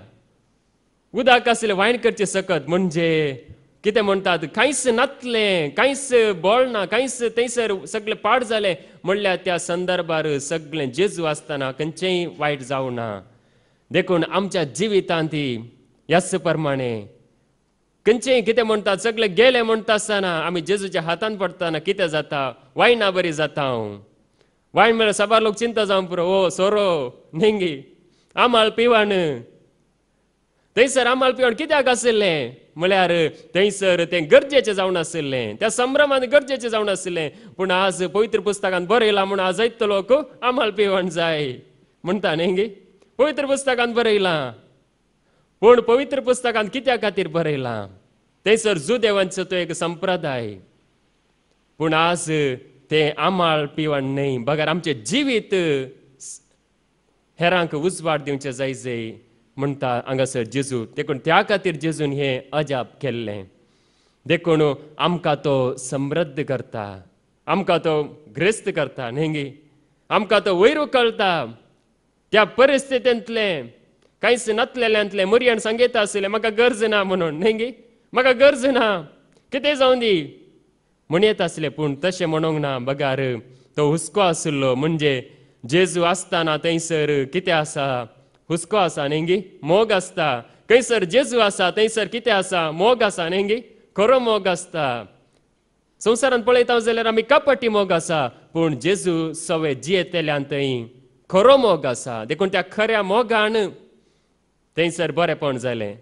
उदक आसलें वायन करचें सकत म्हणजे कितें म्हणटात कांयच नातलें कांयच ना कांयच थंयसर सगळें पाड जालें म्हणल्यार त्या संदर्भार सगळें जेजू आसतना खंयचेंय वायट जावं ना देखून आमच्या जिवितांत ही ह्याच प्रमाणे खंयचेंय कितें म्हणटात सगळें गेलें म्हणटा आसतना आमी जेजूच्या हातान पडटाना कितें जाता वायना बरी जाता हांव वायन म्हळ्यार सबार लोक चिंता जावं पुरो ओ सोरो नेंगी आमाळ पिवान थंयसर आम्हाला पिवण कित्याक आशिल्लें म्हळ्यार थंयसर तें गरजेचें जावन आशिल्लें त्या संभ्रमान गरजेचें जावन आशिल्लें पूण आज पवित्र पुस्तकान बरयलां म्हूण आज तो लोक आम्हाला पिवण जाय म्हणटा न्ही गे पवित्र पुस्तकान बरयलां पूण पवित्र पुस्तकान कित्या खातीर बरयलां थंयसर जुदेवांचो तो एक संप्रदाय पूण आज ते आमाळ पिवण न्हय बगर आमचे जिवीत हेरांक उजवाड दिवचे जाय जाय म्हणटा हांगासर जेजू देखून त्या खातीर जेजून हे अजाप केल्लें देखून आमकां तो समृद्ध करता आमकां तो ग्रेस्त करता नेंगी आमकां तो वयर उखलता त्या परिस्थितींतले कांयच नातलेल्यांतले मुरयण सांगिता आसलें म्हाका गरज ना म्हणून नेंगी म्हाका गरज ना कितें जावन दी म्हण येत आसलें पूण तशें म्हणूंक ना बगार तो हुस्को आसलो म्हणजे जेजू आसताना थंयसर कितें आसा हुस्को आसा नेंगी मोग आसता खंयसर जेजू आसा थंयसर कितें आसा मोग आसा नेंगी खरो मोग आसता संवसारांत पळयता जाल्यार आमी कपाटी मोग आसा पूण जेजू सवय जियेतेल्यान थंय खरो मोग आसा देखून त्या खऱ्या मोगान थंयसर बरेंपण जालें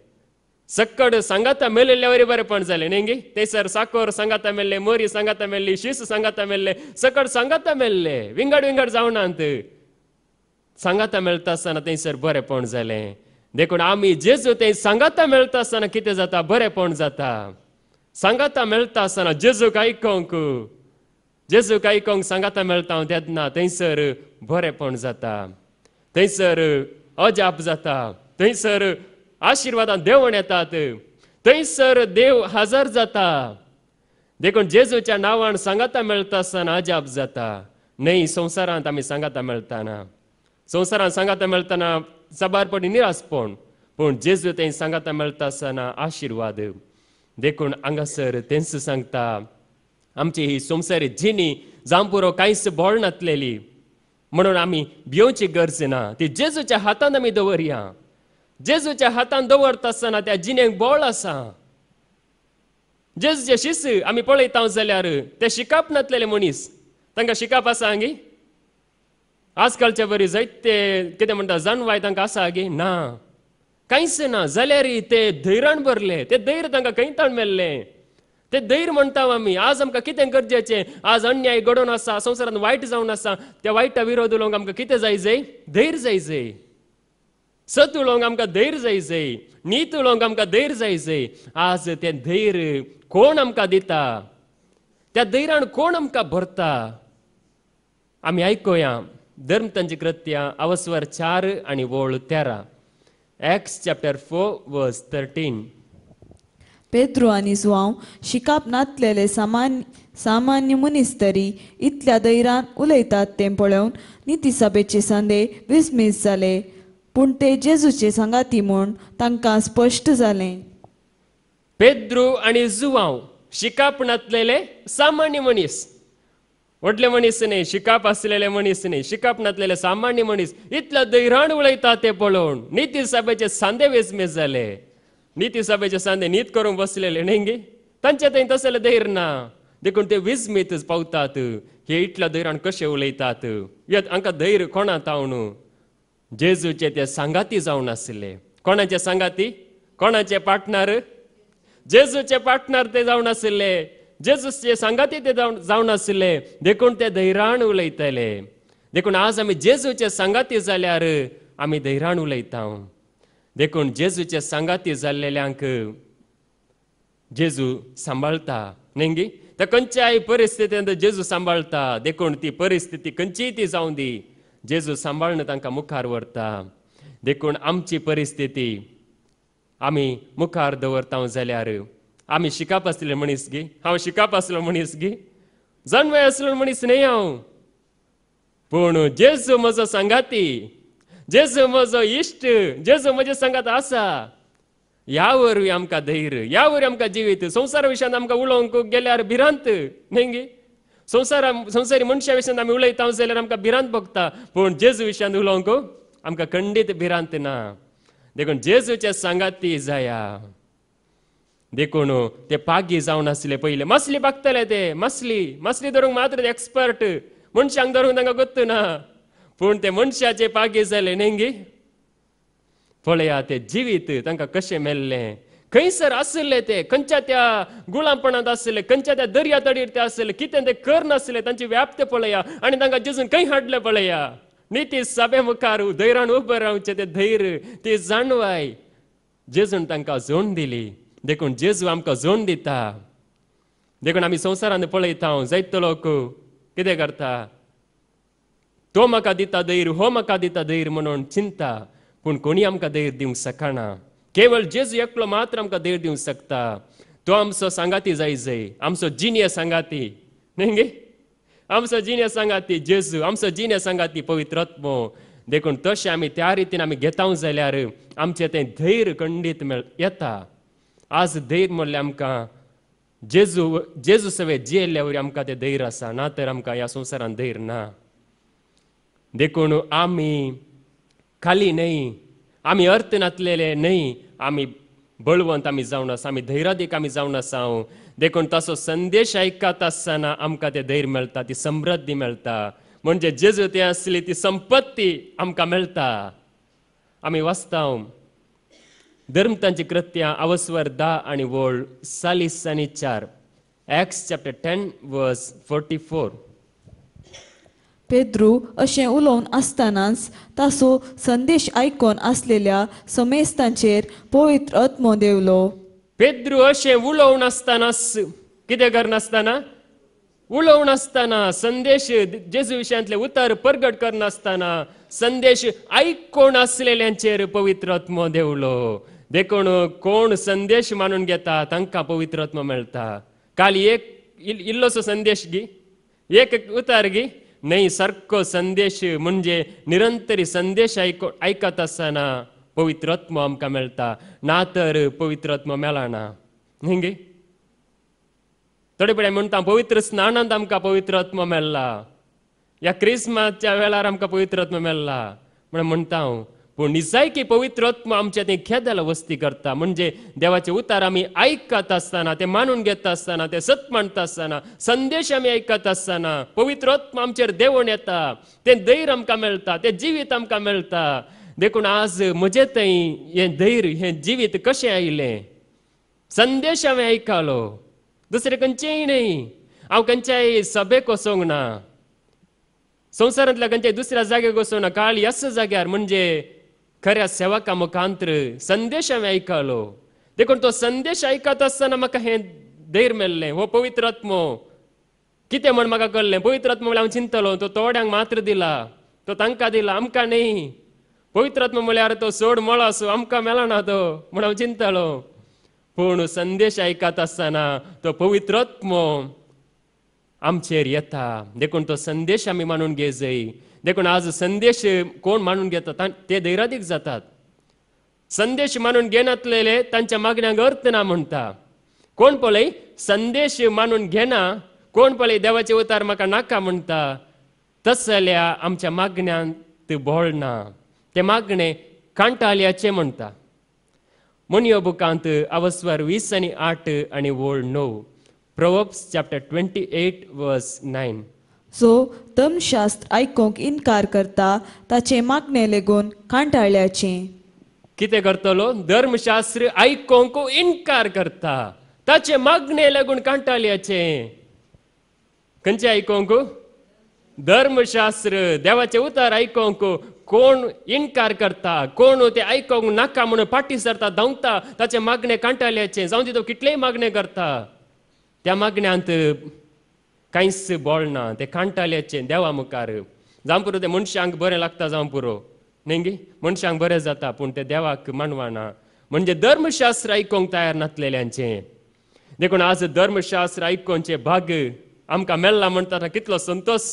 सक्कड सांगाता मेलिल्ल्या वरी बरेंपण जालें नेंगी थंयसर साकोर सांगाता मेल्ले मोरी सांगाता मेल्ली शीस सांगाता मेल्ले सकड सांगाता मेल्ले विंगड विंगड नात सांगाता मेळटा आसतना थंयसर बरेंपण जालें देखून आमी जेजू तें सांगाता मेळटा आसतना कितें जाता पण जाता सांगाता मेळटा आसतना जेजूक आयकोंक जेजूक आयकोंक सांगाता मेळटा हांव हो तेदना थंयसर बरेंपण जाता थंयसर अजाप जाता थंयसर आशिर्वादान देवण येतात थंयसर देव हाजर जाता देखून जेजूच्या नांवान सांगाता मेळटा आसतना अजाप जाता न्हय संवसारांत आमी सांगाता मेळटाना Sonsaran निराश पण पूण जेजू ते सांगाता मेळटा आसतना आशीर्वाद देखून हांगासर तेंच सांगता आमची ही संवसारी जिणी जावं पुरो कांयच बोळ नातलेली म्हणून आमी भियोची गरज ना ती जेजूच्या हातान आमी दवरया जेजूच्या हातान दवरता आसतना त्या जिणेक बोळ आसा जेजूचे शिस आमी पळयता जाल्यार ते शिकाप नातलेले मनीस तांकां शिकाप आसा हांगी आजकालच्या बरी जायत ते कितें म्हणटा जाणवाय तांकां आसा गे ना कांयच ना जाल्यार ते धैराण भरले ते धैर्य तांकां खंयताण मेल्ले ते धैर्य म्हणटा आमी आज आमकां कितें गरजेचें आज अन्याय घडोवन आसा संवसारांत वायट जावन आसा त्या वायटा विरोध उलोवंक आमकां कितें जाय जाय धैर्य जाय जाय सत उलोवंक आमकां धैर्य जाय जाय नीत उलोवंक आमकां धैर्य जाय जाय आज तें धैर्य कोण आमकां दिता त्या धैरान कोण आमकां भरता आमी आयकुया धर्म तांची कृत्या अवस्वर चार आणि वोळ तेरा Acts chapter four verse thirteen पेद्रो आणि जुवांव शिकाप नातलेले सामान्य सामान्य मनीस तरी इतल्या दैरान उलयतात ते पळोवन नितीसभेचे संदे विसमीस जाले पूण ते जेजूचे सांगाती म्हूण तांकां स्पश्ट जालें पेद्रू आणि जुवांव शिकाप नातलेले सामान्य मनीस मनीस मनीसने शिकाप असलेले मनीसने शिकाप नातलेले सामान्य मनीस इतले दैराण उलयता ते पळोवन नीती सभेचे सांदे वेसमेस जाले नीती सभेचे सांदे नीत करून बसलेले न्ही तांचे थंय तसले धैर ना देखून ते विस्मीत पावतात हे इतल्या धैराण कसे उलयतात येत हांकां धैर्य कोणा तावण जेजूचे ते सांगाती जावन आसले कोणाचे सांगाती कोणाचे पार्टनर जेजूचे पार्टनर ते जावन आसले ते जाऊन असले देखून ते धैराण उलयतले देखून आज आमी जेजूचे सांगाती झाल्यार आम्ही धैराण उलयता देखून जेजूचे सांगाती जाल्लेल्यांक जेजू सांभाळता नेंगी त्या खंयच्याय परिस्थितींत जेजू सांभाळता देखून ती परिस्थिती खंयचीय ती जावं दी जेजू सांभाळणं तांकां मुखार व्हरता देखून आमची परिस्थिती आमी मुखार दवरता जाल्यार आम्ही शिकाप असलेले मनीस गे हांव शिकाप आसलो मनीस गी जन्म आसलो मनीस न्ही हांव पूण जेजू म्हजो सांगाती जेजू म्हजो इश्ट जेजू म्हजे सांगात आसा ह्या वरवीं आमकां धैर्य ह्या वरवीं आमकां जिवीत संवसारा विशयान आमकां उलोवंक गेल्यार भिरांत न्ही गे संवसारा संवसारी मनशा विशयान आमी उलयता जाल्यार आमकां भिरांत भोगता पूण जेजू विशयान उलोवंक आमकां खंडीत भिरांत ना देखून जेजूचे सांगाती जाया देखून ते पागी जावन आसले पहिले मसली बघतले ते मसली मसली धरूंक मात्र ते एक्सपर्ट मनशांक धरून तांकां गुत्त ना पूण ते मनशाचे पागी जाले नेंगी पळया ते जिवीत तांकां कसे मेलले खंयसर असले ते खंयच्या त्या गुलामपणात आसले खंयच्या त्या दर्या तडीर ते आसले कितें ते करनासले तांची व्याप्त पळया आणि तांकां जेजून खंय हाडले पळया न्ही ती सभे मुखार धैरान उबें रावचें तें धैर्य ते जाणवाय जेजून तांकां जोण दिली देखून जेजू आमकां जोन दिता देखून आमी संवसारांत पळयता हांव जायतो लोक कितें करता तो म्हाका दिता धैर हो म्हाका दिता धैर म्हणून चिंता पूण कोणी आमकां धैर्य दिवंक शकना केवळ जेजू एकलो मात्र आमकां धैर दिवंक शकता तो आमचो सांगाती जाय जाय आमचो जिनियर सांगाती न्ही गे आमचो जिनियर सांगाती जेजू आमचो जिनियर सांगाती पवित्र देखून तशें आमी त्या रितीन आमी घेतांव जाल्यार आमचें तें धैर्य खंडीत मेळ येता आज धैर्य म्हणल्यार आमकां जेजू जेजू सवे जियेल्ल्या वरी आमकां तें धैर्य आसा ना तर आमकां ह्या संवसारान धैर्य ना देखून आमी खाली न्हय आमी अर्थ नातलेले न्हय आमी बळवंत आमी जावन आसा आमी धैर्यादीक आमी जावन आसा हो. देखून ताचो संदेश आयकत आसतना आमकां तें धैर्य मेळटा ती समृद्धी मेळटा म्हणजे जेजू ते आसली ती संपत्ती आमकां मेळटा आमी वाचता हो. धर्मतांचे कृत्य कृत्यां अवस्वर दहा आणि वळ सालीस आणि चार Acts chapter ten verse forty four पेद्रू असे उलोवन आसतनाच तासो संदेश ऐकून असलेल्या समेस्तांचेर पवित्र आत्मो देवलो पेद्रू अशें उलोवन आसतनाच कितें करनासतना उलोवन असताना संदेश जेजू विशयांतले उतार परगट करनासतना संदेश ऐकून असलेल्यांचे पवित्र आत्मो देवलो देखून कोण संदेश मानून घेता तांकां पवित्रत्व मेळटा काल एक इल्लोसो संदेश गी एक उतार गी न्हय सारको संदेश म्हणजे निरंतरी संदेश आयक ऐकत आसतना पवित्रत्व आमकां मेळटा ना तर पवित्रत्व मेळना न्ही गी थोडे फुडें म्हणटा पवित्र स्नानांत आमकां पवित्रत्व मेळ्ळा या क्रिस्मसच्या वेळार आमकां पवित्रत्व मेळ्ळा म्हणून म्हणटा हांव पूण निसायकी पवित्र आत्मा आमच्या ते खेद्याला वस्ती करता म्हणजे देवाचे उतार आम्ही ऐकत असताना ते मानून घेत असताना ते सत मांडता असताना संदेश आम्ही ऐकत असताना पवित्र आत्मा आमचेर देवण येता ते धैर्य आमकां मेळटा ते जिवीत आमकां मेळटा देखून आज म्हजे थंय हे धैर्य हे जिवीत कशें आयले संदेश हांवें ऐकलो दुसरें खंयचेय न्हय हांव खंयच्याय सभे कोसोंक ना संवसारांतल्या खंयच्याय दुसऱ्या जाग्याक कोसोंक ना काळ अस जाग्यार म्हणजे खऱ्या सेवाका मुखांतर संदेश हांवें आयकलो देखून तो संदेश ऐकत आसतना म्हाका हें धैर्य मेलले हो पवित्र आत्मो कितें म्हण म्हाका कळले पवित्र आत्मो म्हणल्यार हांव चिंतलो तो थोड्यांक मात्र दिला तो तांकां दिला आमकां न्ही पवित्र आत्मो म्हळ्यार तो सोड मळो आसूं आमकां मेळना तो म्हण हांव चिंतलो पूण संदेश आयकत आसतना तो पवित्र आत्मो आमचेर येता देखून तो संदेश आमी मानून घे जाय देखून आज संदेश कोण मानून घेतात ते दैरादीक जातात संदेश मानून घेनातलेले तांच्या मागण्यांक अर्थ ना म्हणटा कोण पळय संदेश मानून घेना कोण पळय देवाचे उतार म्हाका नाका म्हणता तस जाल्या आमच्या मागण्यांत भोळ ना ते मागणें कांटाल्याचें म्हणटा म्हणयो बुकांत अवस्वर वीस आनी आठ आनी वोळ णव प्रोवप्स चॅप्टर ट्वेंटी एट वर्स नायन जो धर्मशास्त्र आयकूंक इन्कार करता ताचे मागणे लेगून कांटाळ्याचे कितें करतलो धर्मशास्त्र आयकूंक इनकार करता ताचे मागणे लेगून कांटाळ्याचे खंयचे आयकूंक धर्मशास्त्र देवाचे उतार आयकूंक कोण इन्कार करता कोण ते आयकूंक नाका म्हणून पाठी सरता धांवता ताचे मागणे कांटाळ्याचे जावं तो कितलेय मागणे करता त्या मागण्यांत कांयच ना ते काणटाल्याचें देवा मुखार जावं पुरो ते मनशांक बरें लागता जावं पुरो न्ही गे मनशांक बरें जाता पूण ते देवाक मानवाना म्हणजे धर्मशास्त्र आयकूंक तयार नासलेल्यांचें देखून आज धर्मशास्त्र आयकोनचे भाग आमकां मेळ्ळा म्हणटा कितलो संतोश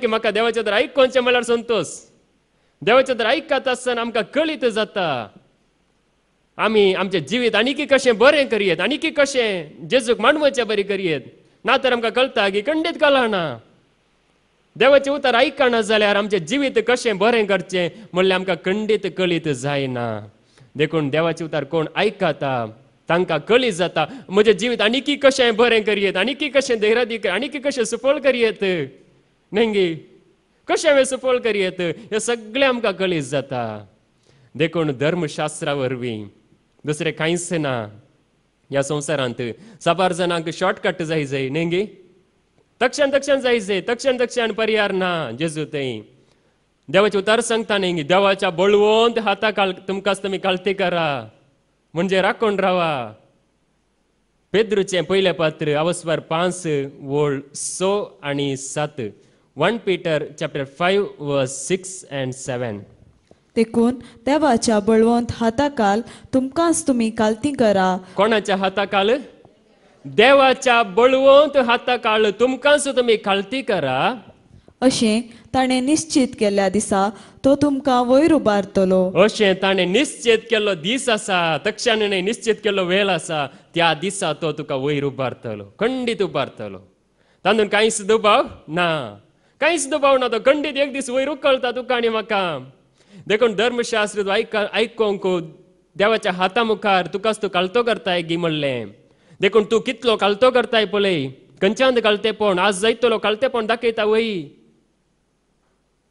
की म्हाका देवाच्या तर आयकोनचे म्हळ्यार संतोष देवाच्या तर आयकत आसतना आमकां कळीत जाता आमी आमचें जिवीत आनीक कशें बरें करयेत आनीक कशें जेजूक मांडवचें बरें करयेत ना तर आमकां कळटा की खंडीत कला ना देवाचें उतार आयकना जाल्यार आमचें जिवीत कशें बरें करचें म्हणल्यार आमकां खंडीत कळीत जायना देखून देवाचें उतार कोण आयकता तांकां म्हणजे कळीत जाता म्हजें जिवीत आनिकी कशें बरें करयेत आनिकी कशें देहरादी आनिकी कशें सुफळ करयेत नेंगी कशें हांवें सुफळ करयेत हें सगळें आमकां कळीस जाता देखून धर्मशास्त्रा वरवीं दुसरें कांयच ना या संसारांत साबार जणांक शॉर्टकट जाई जाय नेंगी तक्षण तक्षण जाई जाय तक्षण तक्षण पर्याय ना जेजू ते देवाचे उतार सांगता न्ही देवाच्या बळवंत हाता काल तुमकाच तुम्ही कालती करा म्हणजे राखून रावा पेद्रूचें पहिले पात्र अवस्वर पांच वोळ स आणि सात वन पीटर चॅप्टर व सिक्स अँड सेवन देखून देवाच्या बळवंत हाताकाल तुमकांच तुम्ही कालती करा कोणाच्या हाताकाल देवाच्या बळवंत हाताकाल तुमकांच तुम्ही कालती करा असे ताणें निश्चित केल्या दिसा तो तुमकां वयर उबारतलो अशें ताणें निश्चित केल्लो दीस आसा तक्षाणें निश्चित केल्लो वेळ आसा त्या दिसा तो तुका वयर उबारतलो खंडीत उबारतलो तातूंत कांयच दुबाव ना कांयच दुबाव ना तो खंडीत एक दीस वयर उखलता तुका आनी म्हाका देखून धर्मशास्त्र आयकोंक आयको देवाच्या हाता मुखार तुकाच तूं कालतो करताय म्हणले देखून तू कितलो कालतो करताय पळय खंयच्यान कालतेपण आज जायतलो कालतेपण दाखयता वय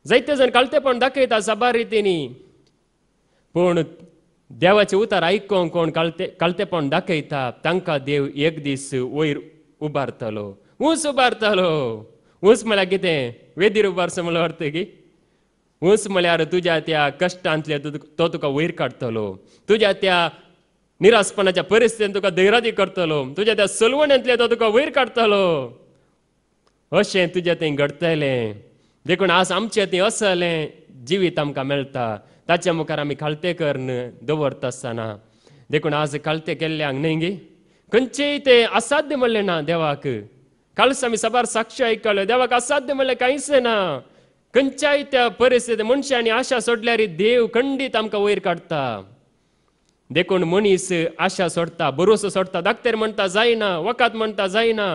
जायते जाण कालतेपण दाखयता सबार रितीनी पूण देवाचे उतार आयकोंक कोण कालते कालतेपण दाखयता तांकां देव एक दीस वयर उबारतलो ऊस उबारतलो ऊस म्हळ्यार कितें वेदीर उबारस म्हणल्यार अर्थ की उंच म्हळ्यार तुज्या त्या कश्टांतले तो तुका वयर काडटलो तुज्या त्या निरासपणाच्या परिस्थितीन तुका दैरादी करतलो तुज्या त्या सलवणेंतले तो तुका वयर काडटलो अशें तुज्या थंय घडतलें देखून आज आमचे थंय असलें जिवीत आमकां मेळटा ताचे मुखार आमी खालते करण दवरता आसतना देखून आज कालते केल्ल्यांक न्हय गे खंयचेय ते असाध्य म्हणलें ना देवाक कालच आमी सबार साक्ष आयकलो देवाक असाध्य म्हणलें कांयच ना खंयच्याय त्या परिस्थिती मनशांनी आशा सोडल्यार देव खंडीत आमकां वयर काडटा देखून मनीस आशा सोडता भरोसो सोडता दाखतेर म्हणटा जायना वखद म्हणटा जायना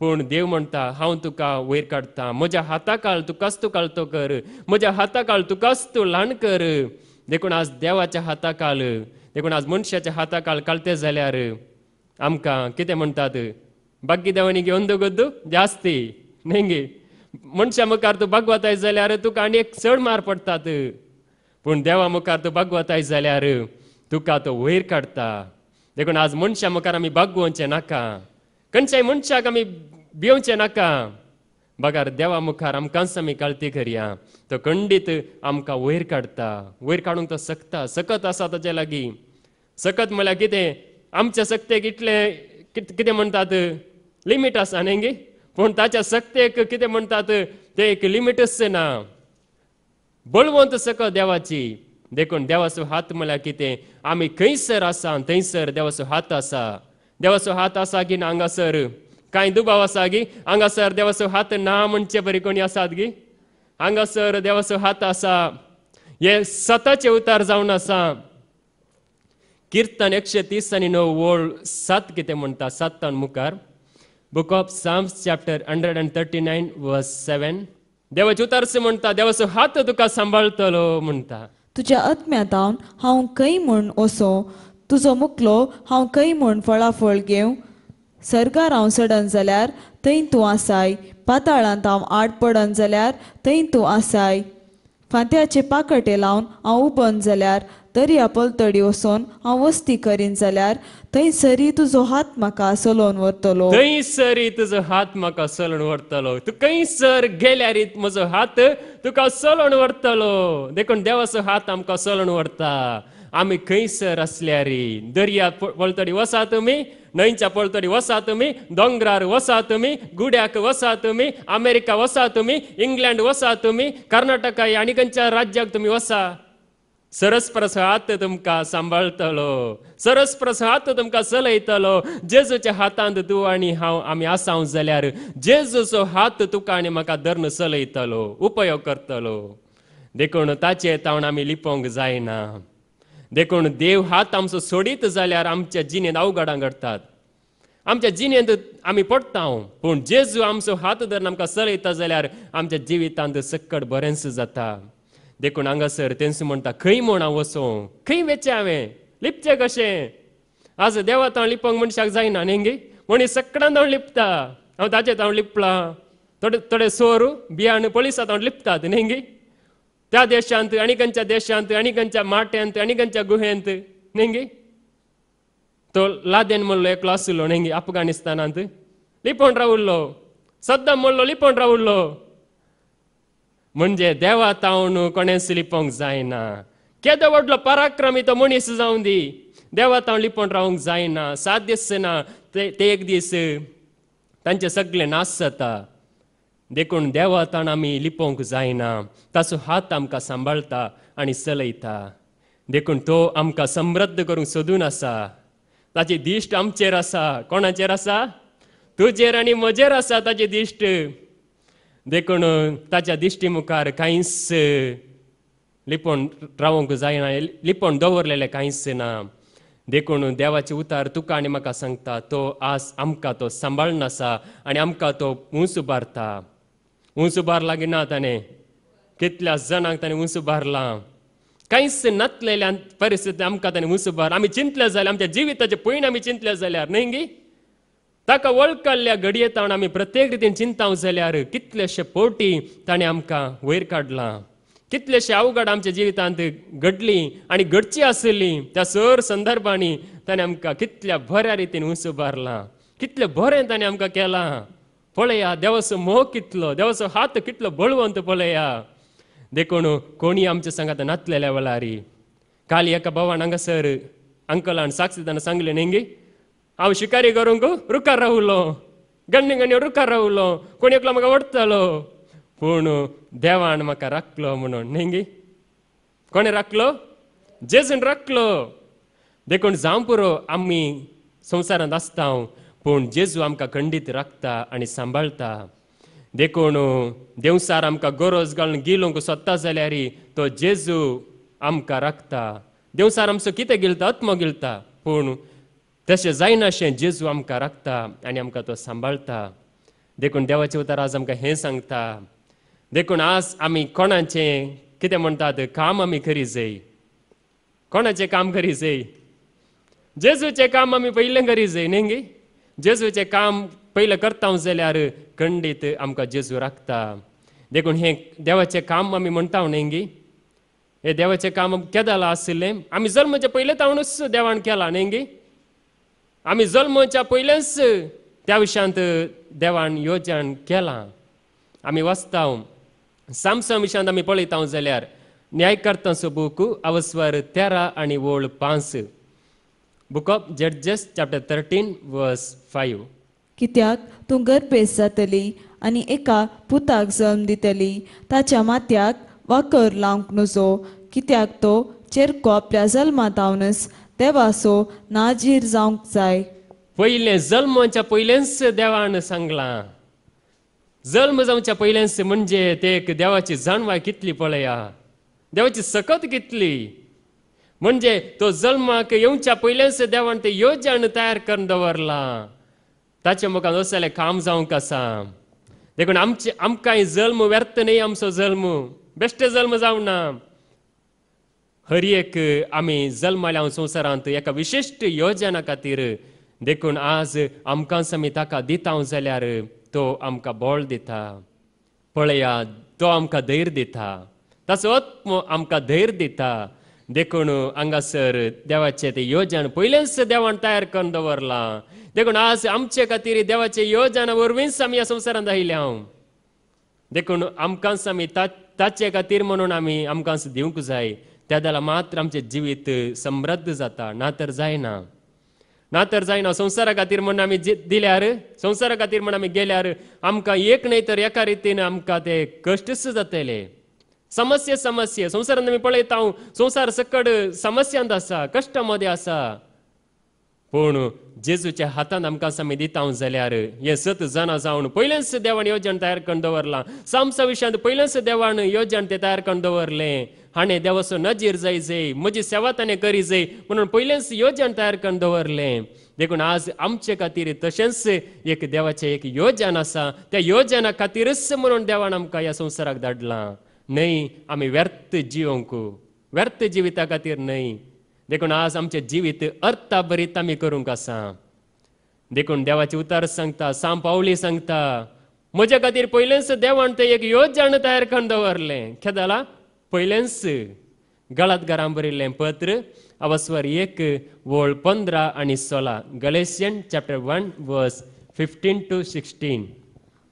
पूण देव म्हणटा हांव तुका वयर काडटा म्हज्या हाताकाल तुकाच तूं तो कर म्हज्या हाताकाल तुकाच तूं ल्हान कर देखून आज देवाच्या हाताकाल देखून आज मनशाच्या हाताकाल कालते जाल्यार आमकां कितें म्हणटात बाकी देवानी घेवन दोगोद जास्ती गे मनशा मुखार तूं भागवत आयज जाल्यार तुका आनी एक चड मार पडटात पूण देवा मुखार तूं भागवत आयज जाल्यार तुका तो वयर काडटा देखून आज मनशा मुखार आमी भागवचें नाका खंयच्याय मनशाक आमी भियोवचें नाका बघार देवा मुखार आमकांच आमी काळती करया तो खंडीत आमकां वयर काडटा वयर काडूंक तो सकता सकत आसा ताचे लागीं सकत म्हळ्यार कितें आमच्या सक्तेक इतलें कितें म्हणटात लिमीट आसा न्ही गी पण त्याच्या सक्तेक किती म्हणतात ते एक लिमिटच ना बळवंत सकल देवाची देखून देवाचो हात म्हळ्यार कितें आम्ही खंयसर आसा थंयसर देवाचो हात आसा देवाचो हात आसा की ना हांगासर कांय दुबाव असा गी हांगासर देवाचो हात ना म्हणचे बरी कोणी आसात गी हांगासर देवाचो हात आसा हे सताचे उतार जावन आसा कीर्तन एकशे तीस आनी णव ओळ सात कितें म्हणटा सात मुखार book of Psalms, chapter 139, verse 7. देवाचे उतारसे म्हणता देवाचो हात तुका सांबाळतलो म्हणता तुझ्या आत्म्यातावन हांव खंय म्हूण असो तुजो मुकलो हांव खंय म्हूण फळाफळ घेवं सरकार हांव सडन जाल्यार थंय तूं आसाय पाताळांत हांव आड पडन जाल्यार थंय तूं आसाय फांत्याचे पाकटे लावन हांव उबन जाल्यार तरी पलतडी वसोन हांव वस्ती करीन जाल्यार थंयसरी तुजो हात म्हाका सलोवन व्हरतलो थंयसरी तुजो हात म्हाका सलोवन व्हरतलो तूं खंयसर गेल्यार म्हजो हात तुका सलोवन व्हरतलो देखून देवाचो हात आमकां सलोवन व्हरता आमी खंयसर असल्यारी दर्या पलतडी वसा तुमी न्हंयच्या पलतडी वसा तुमी दोंगरार वसा तुमी गुड्याक वसा तुमी अमेरिका वसा तुमी इंग्लंड वसा तुमी कर्नाटका आनी खंयच्या राज्याक तुमी वसा सरस तुमका तुमकां सरस प्रसाद तुमकां चलयतलो जेजूच्या हातांत तूं आनी हांव आमी आसाव जाल्यार जेजूचो हात तुका आनी म्हाका धर्न चलयतलो उपयोग करतलो देखून ताचे तावण आमी लिपोवंक जायना देखून देव हात आमचो सोडीत जाल्यार आमच्या जिणेंत अवघडां घडटात आमच्या जिणेंत आमी पडटा पूण जेजू आमचो हात धरून आमकां चलयता जाल्यार आमच्या जिवितांत सक्कड बरेंच जाता देखून हांगासर तेंसू म्हणटा खंय म्हण हांव वचूं खंय वेचें हांवें लिपचें कशें आज देवा तो लिपोंक मनशाक जायना न्ही गे मनीस लिपता हांव ताचे तांव लिपलां थोडे थोडे सोर बियाण पोलिसां तोंड लिपतात न्ही गे त्या देशांत आनी खंयच्या देशांत आनी खंयच्या माट्यांत आनी खंयच्या गुहेंत न्ही गे तो लादेन म्हणलो एकलो आसलो न्ही गे अफगानिस्तानांत लिपोवन रावल्लो सद्दां म्हणलो लिपोवन म्हणजे देवा तावणू कोणे लिपोवंक जायना केदो व्हडलो पराक्रमी तो मनीस जाऊन दी देवा तावण लिपोवन रावंक जायना सात दीस ना ते, ते एक दीस तांचे सगळे नाश जाता देखून देवा ताण आमी लिपोवंक जायना ताचो हात आमकां सांबाळटा आनी चलयता देखून तो आमकां समृद्ध करूंक सोदून आसा ताची दिश्ट आमचेर आसा कोणाचेर आसा तुजेर आनी म्हजेर आसा ताची दिश्ट देखून ताच्या दिश्टी मुखार कांयच लिपोवन रावंक जायना लिपोवन दवरलेलें कांयच ना देखून देवाचे उतार तुका आनी म्हाका सांगता तो आस आमकां तो सांबाळून आसा आनी आमकां तो उंच उबारता ऊंच उबार ना ताणें कितल्या जाणांक ताणें उंच उबारला कांयच नातलेल्या परिस्थिती आमकां ताणें उंच उबार आमी चिंतले जाल्यार आमच्या जिविताचे पयण आमी चिंतले जाल्यार न्ही गी ताका वळखल्ल्या घडये ताण आमी प्रत्येक रितीन चिंताव जाल्यार कितलेशे पोटी ताणें आमकां वयर काडलां कितलेशे अवघड आमच्या जिवितांत घडली आनी घडची आसली त्या सर संदर्भांनी ताणें आमकां कितल्या बऱ्या रितीन उंच उबारलां कितलें बरें ताणें आमकां केलां पळया देवाचो मोह कितलो देवाचो हात कितलो बळवंत पळया देखून कोणी आमच्या सांगात नातलेल्या वेळारी काल एका भावान हांगासर अंकलान साक्षीदान सांगलें गे हांव शिकारी करूंक रुखार रावलो गण्णी गण्णी रुखार रावलो कोण एकलो म्हाका ओडटलो पूण देवान म्हाका राखलो म्हणून न्ही गी कोणे राखलो जेजून राखलो देखून जावं पुरो आमी संवसारांत आसता पूण जेजू आमकां खंडीत राखता आनी सांबाळटा देखून देंवसार आमकां गरोज घालून गिलोंक सोदता जाल्यार तो जेजू आमकां राखता देंवसार आमचो कितें गिलता आत्मो गिलता पूण तशें अशें जेजू आमकां राखता आनी आमकां तो सांबाळटा देखून देवाचे उतार आज आमकां हें सांगता देखून आज आमी कोणाचें कितें म्हणटात काम आमी करी जाय कोणाचें काम करी जाय जेजूचें काम आमी पयलें करी जाय न्ही गे जेजूचें काम पयलें करता जाल्यार खंडीत आमकां जेजू राखता देखून हें देवाचें काम आमी म्हणटा न्ही गे हे देवाचें काम केदालां आशिल्लें आमी म्हजे पयले तावणूच देवान केला न्ही गे आमी जल्मच्या पहिल्यांच त्या विषयांत देवान योजन केलां आम्ही वाचता सामसम विशांत आमी पळयता जाल्यार न्यायकर्तांचो बूक अवस्वर तेरा आनी ओळ पांच book of Judges chapter thirteen verse five कित्याक तूं गर्भेस जातली आनी एका पुताक जल्म दितली ताच्या मात्याक वाकर लावंक नजो कित्याक तो चेरको आपल्या जल्मात आवनस देवासो नाजीर जावंक जाय पयलें जल्मच्या देवान सांगला जल्म जावच्या पयलेंच म्हणजे एक देवाची जाणवाय कितली पळया देवाची सकत कितली म्हणजे तो जल्माक येवच्या पयलेच देवान ते योजन तयार करून दवरला ताचे मुखान असले काम जावंक आसा देखून आमचे आमकां जल्म व्यर्थ न्ही आमचो जल्म बेश्टे जल्म जावना एक आम्ही जल्माल्या संवसारांत एका विशिश्ट योजना खातीर देखून आज आमकां समी ताका दिता जाल्यार तो आमकां बळ दिता पळया तो आमकां धैर्य दिता ताचो आत्म आमकां धैर्य दिता देखून हांगासर देवाचें ते योजना पयलेंच देवान तयार करून दवरला देखून आज आमचे खातीर देवाचे योजना वरवींच आमी ह्या संवसारांत आयले हांव देखून आमकांच आमी ताचे खातीर म्हणून आमी आमकां दिवंक जाय त्याद्याला मात्र आमचे जिवीत समृद्ध जाता ना तर जायना ना तर जायना संसारा खातीर म्हण आमी दिल्यार संसारा खातीर म्हण आमी गेल्यार आमकां एक न्हय तर एका रितीन आमकां ते कश्टच जातले समस्या समस्या संवसारान आमी पळयता हांव संवसार सकड समस्यांत आसा कश्टा मदें आसा पूण जेजूच्या हातान आमकां आमी दिता जाल्यार हे सत जाणा जावन पयलेंच देवान येवजण तयार करून दवरलां सामसा विशयांत पयलेंच देवान येवजण ते तयार करून दवरलें हाणें देवाचो नजीर जाय जय म्हजी सेवा ताणें करी जाय म्हणून पयलेंच येवजण तयार करून दवरलें देखून आज आमचे खातीर तशेंच एक देवाचें एक योजना आसा त्या योजना खातीरच म्हणून देवान आमकां ह्या संवसाराक धाडलां न्हय आमी व्यर्थ जिवंक व्यर्थ जिविता खातीर न्हय देखून आज आमचे जिवीत अर्था बरीत आमी करूंक आसा देखून देवाचे उतार सांगता साम पावली सांगता म्हजे खातीर पयलेंच देवान ते एक येवजण तयार करून दवरलें खेदाला जाला पयलेंच गळात घरां बरयल्लें पत्र अवस्वर एक वळ पंदरा आनी सोळा Galatians chapter one verse fifteen to sixteen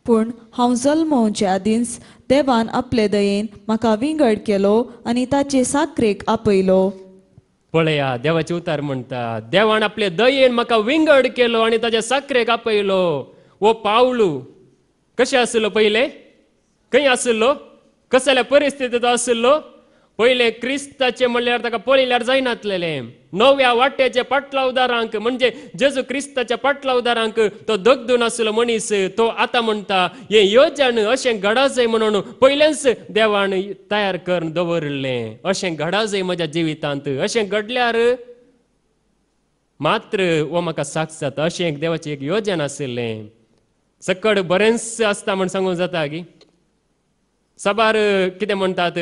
पूण हांव जल्मोवचे आदींच देवान आपले दयेन म्हाका विंगड केलो आनी ताचे साकरेक आपयलो पळया देवाचे उतार म्हणतात देवान आपले दयेन म्हाका विंगड केलो आणि ताच्या साखरेक आपयलो वो पावलू कशें आसलो पहिले खंय आसलो कसल्या परिस्थितीत आसलो पहिले ख्रिस्ताचे म्हणल्यार ताका पळयल्यार जायनातलेले नव्या वाट्याचे पाटला उदारांक म्हणजे जेजू क्रिस्ताच्या पाटला उदारांक तो दगदून आसलो मनीस तो आता म्हणटा हे योजन अशें घडा म्हणून पयल्याच देवान तयार करून दवरले अशें घडा जाय म्हज्या जिवितांत अशें घडल्यार मात्र हो म्हाका साक्ष जाता अशें एक देवाचें एक योजना आशिल्लें सकड बरेंच आसता म्हण सांगूंक जाता की साबार कितें म्हणटात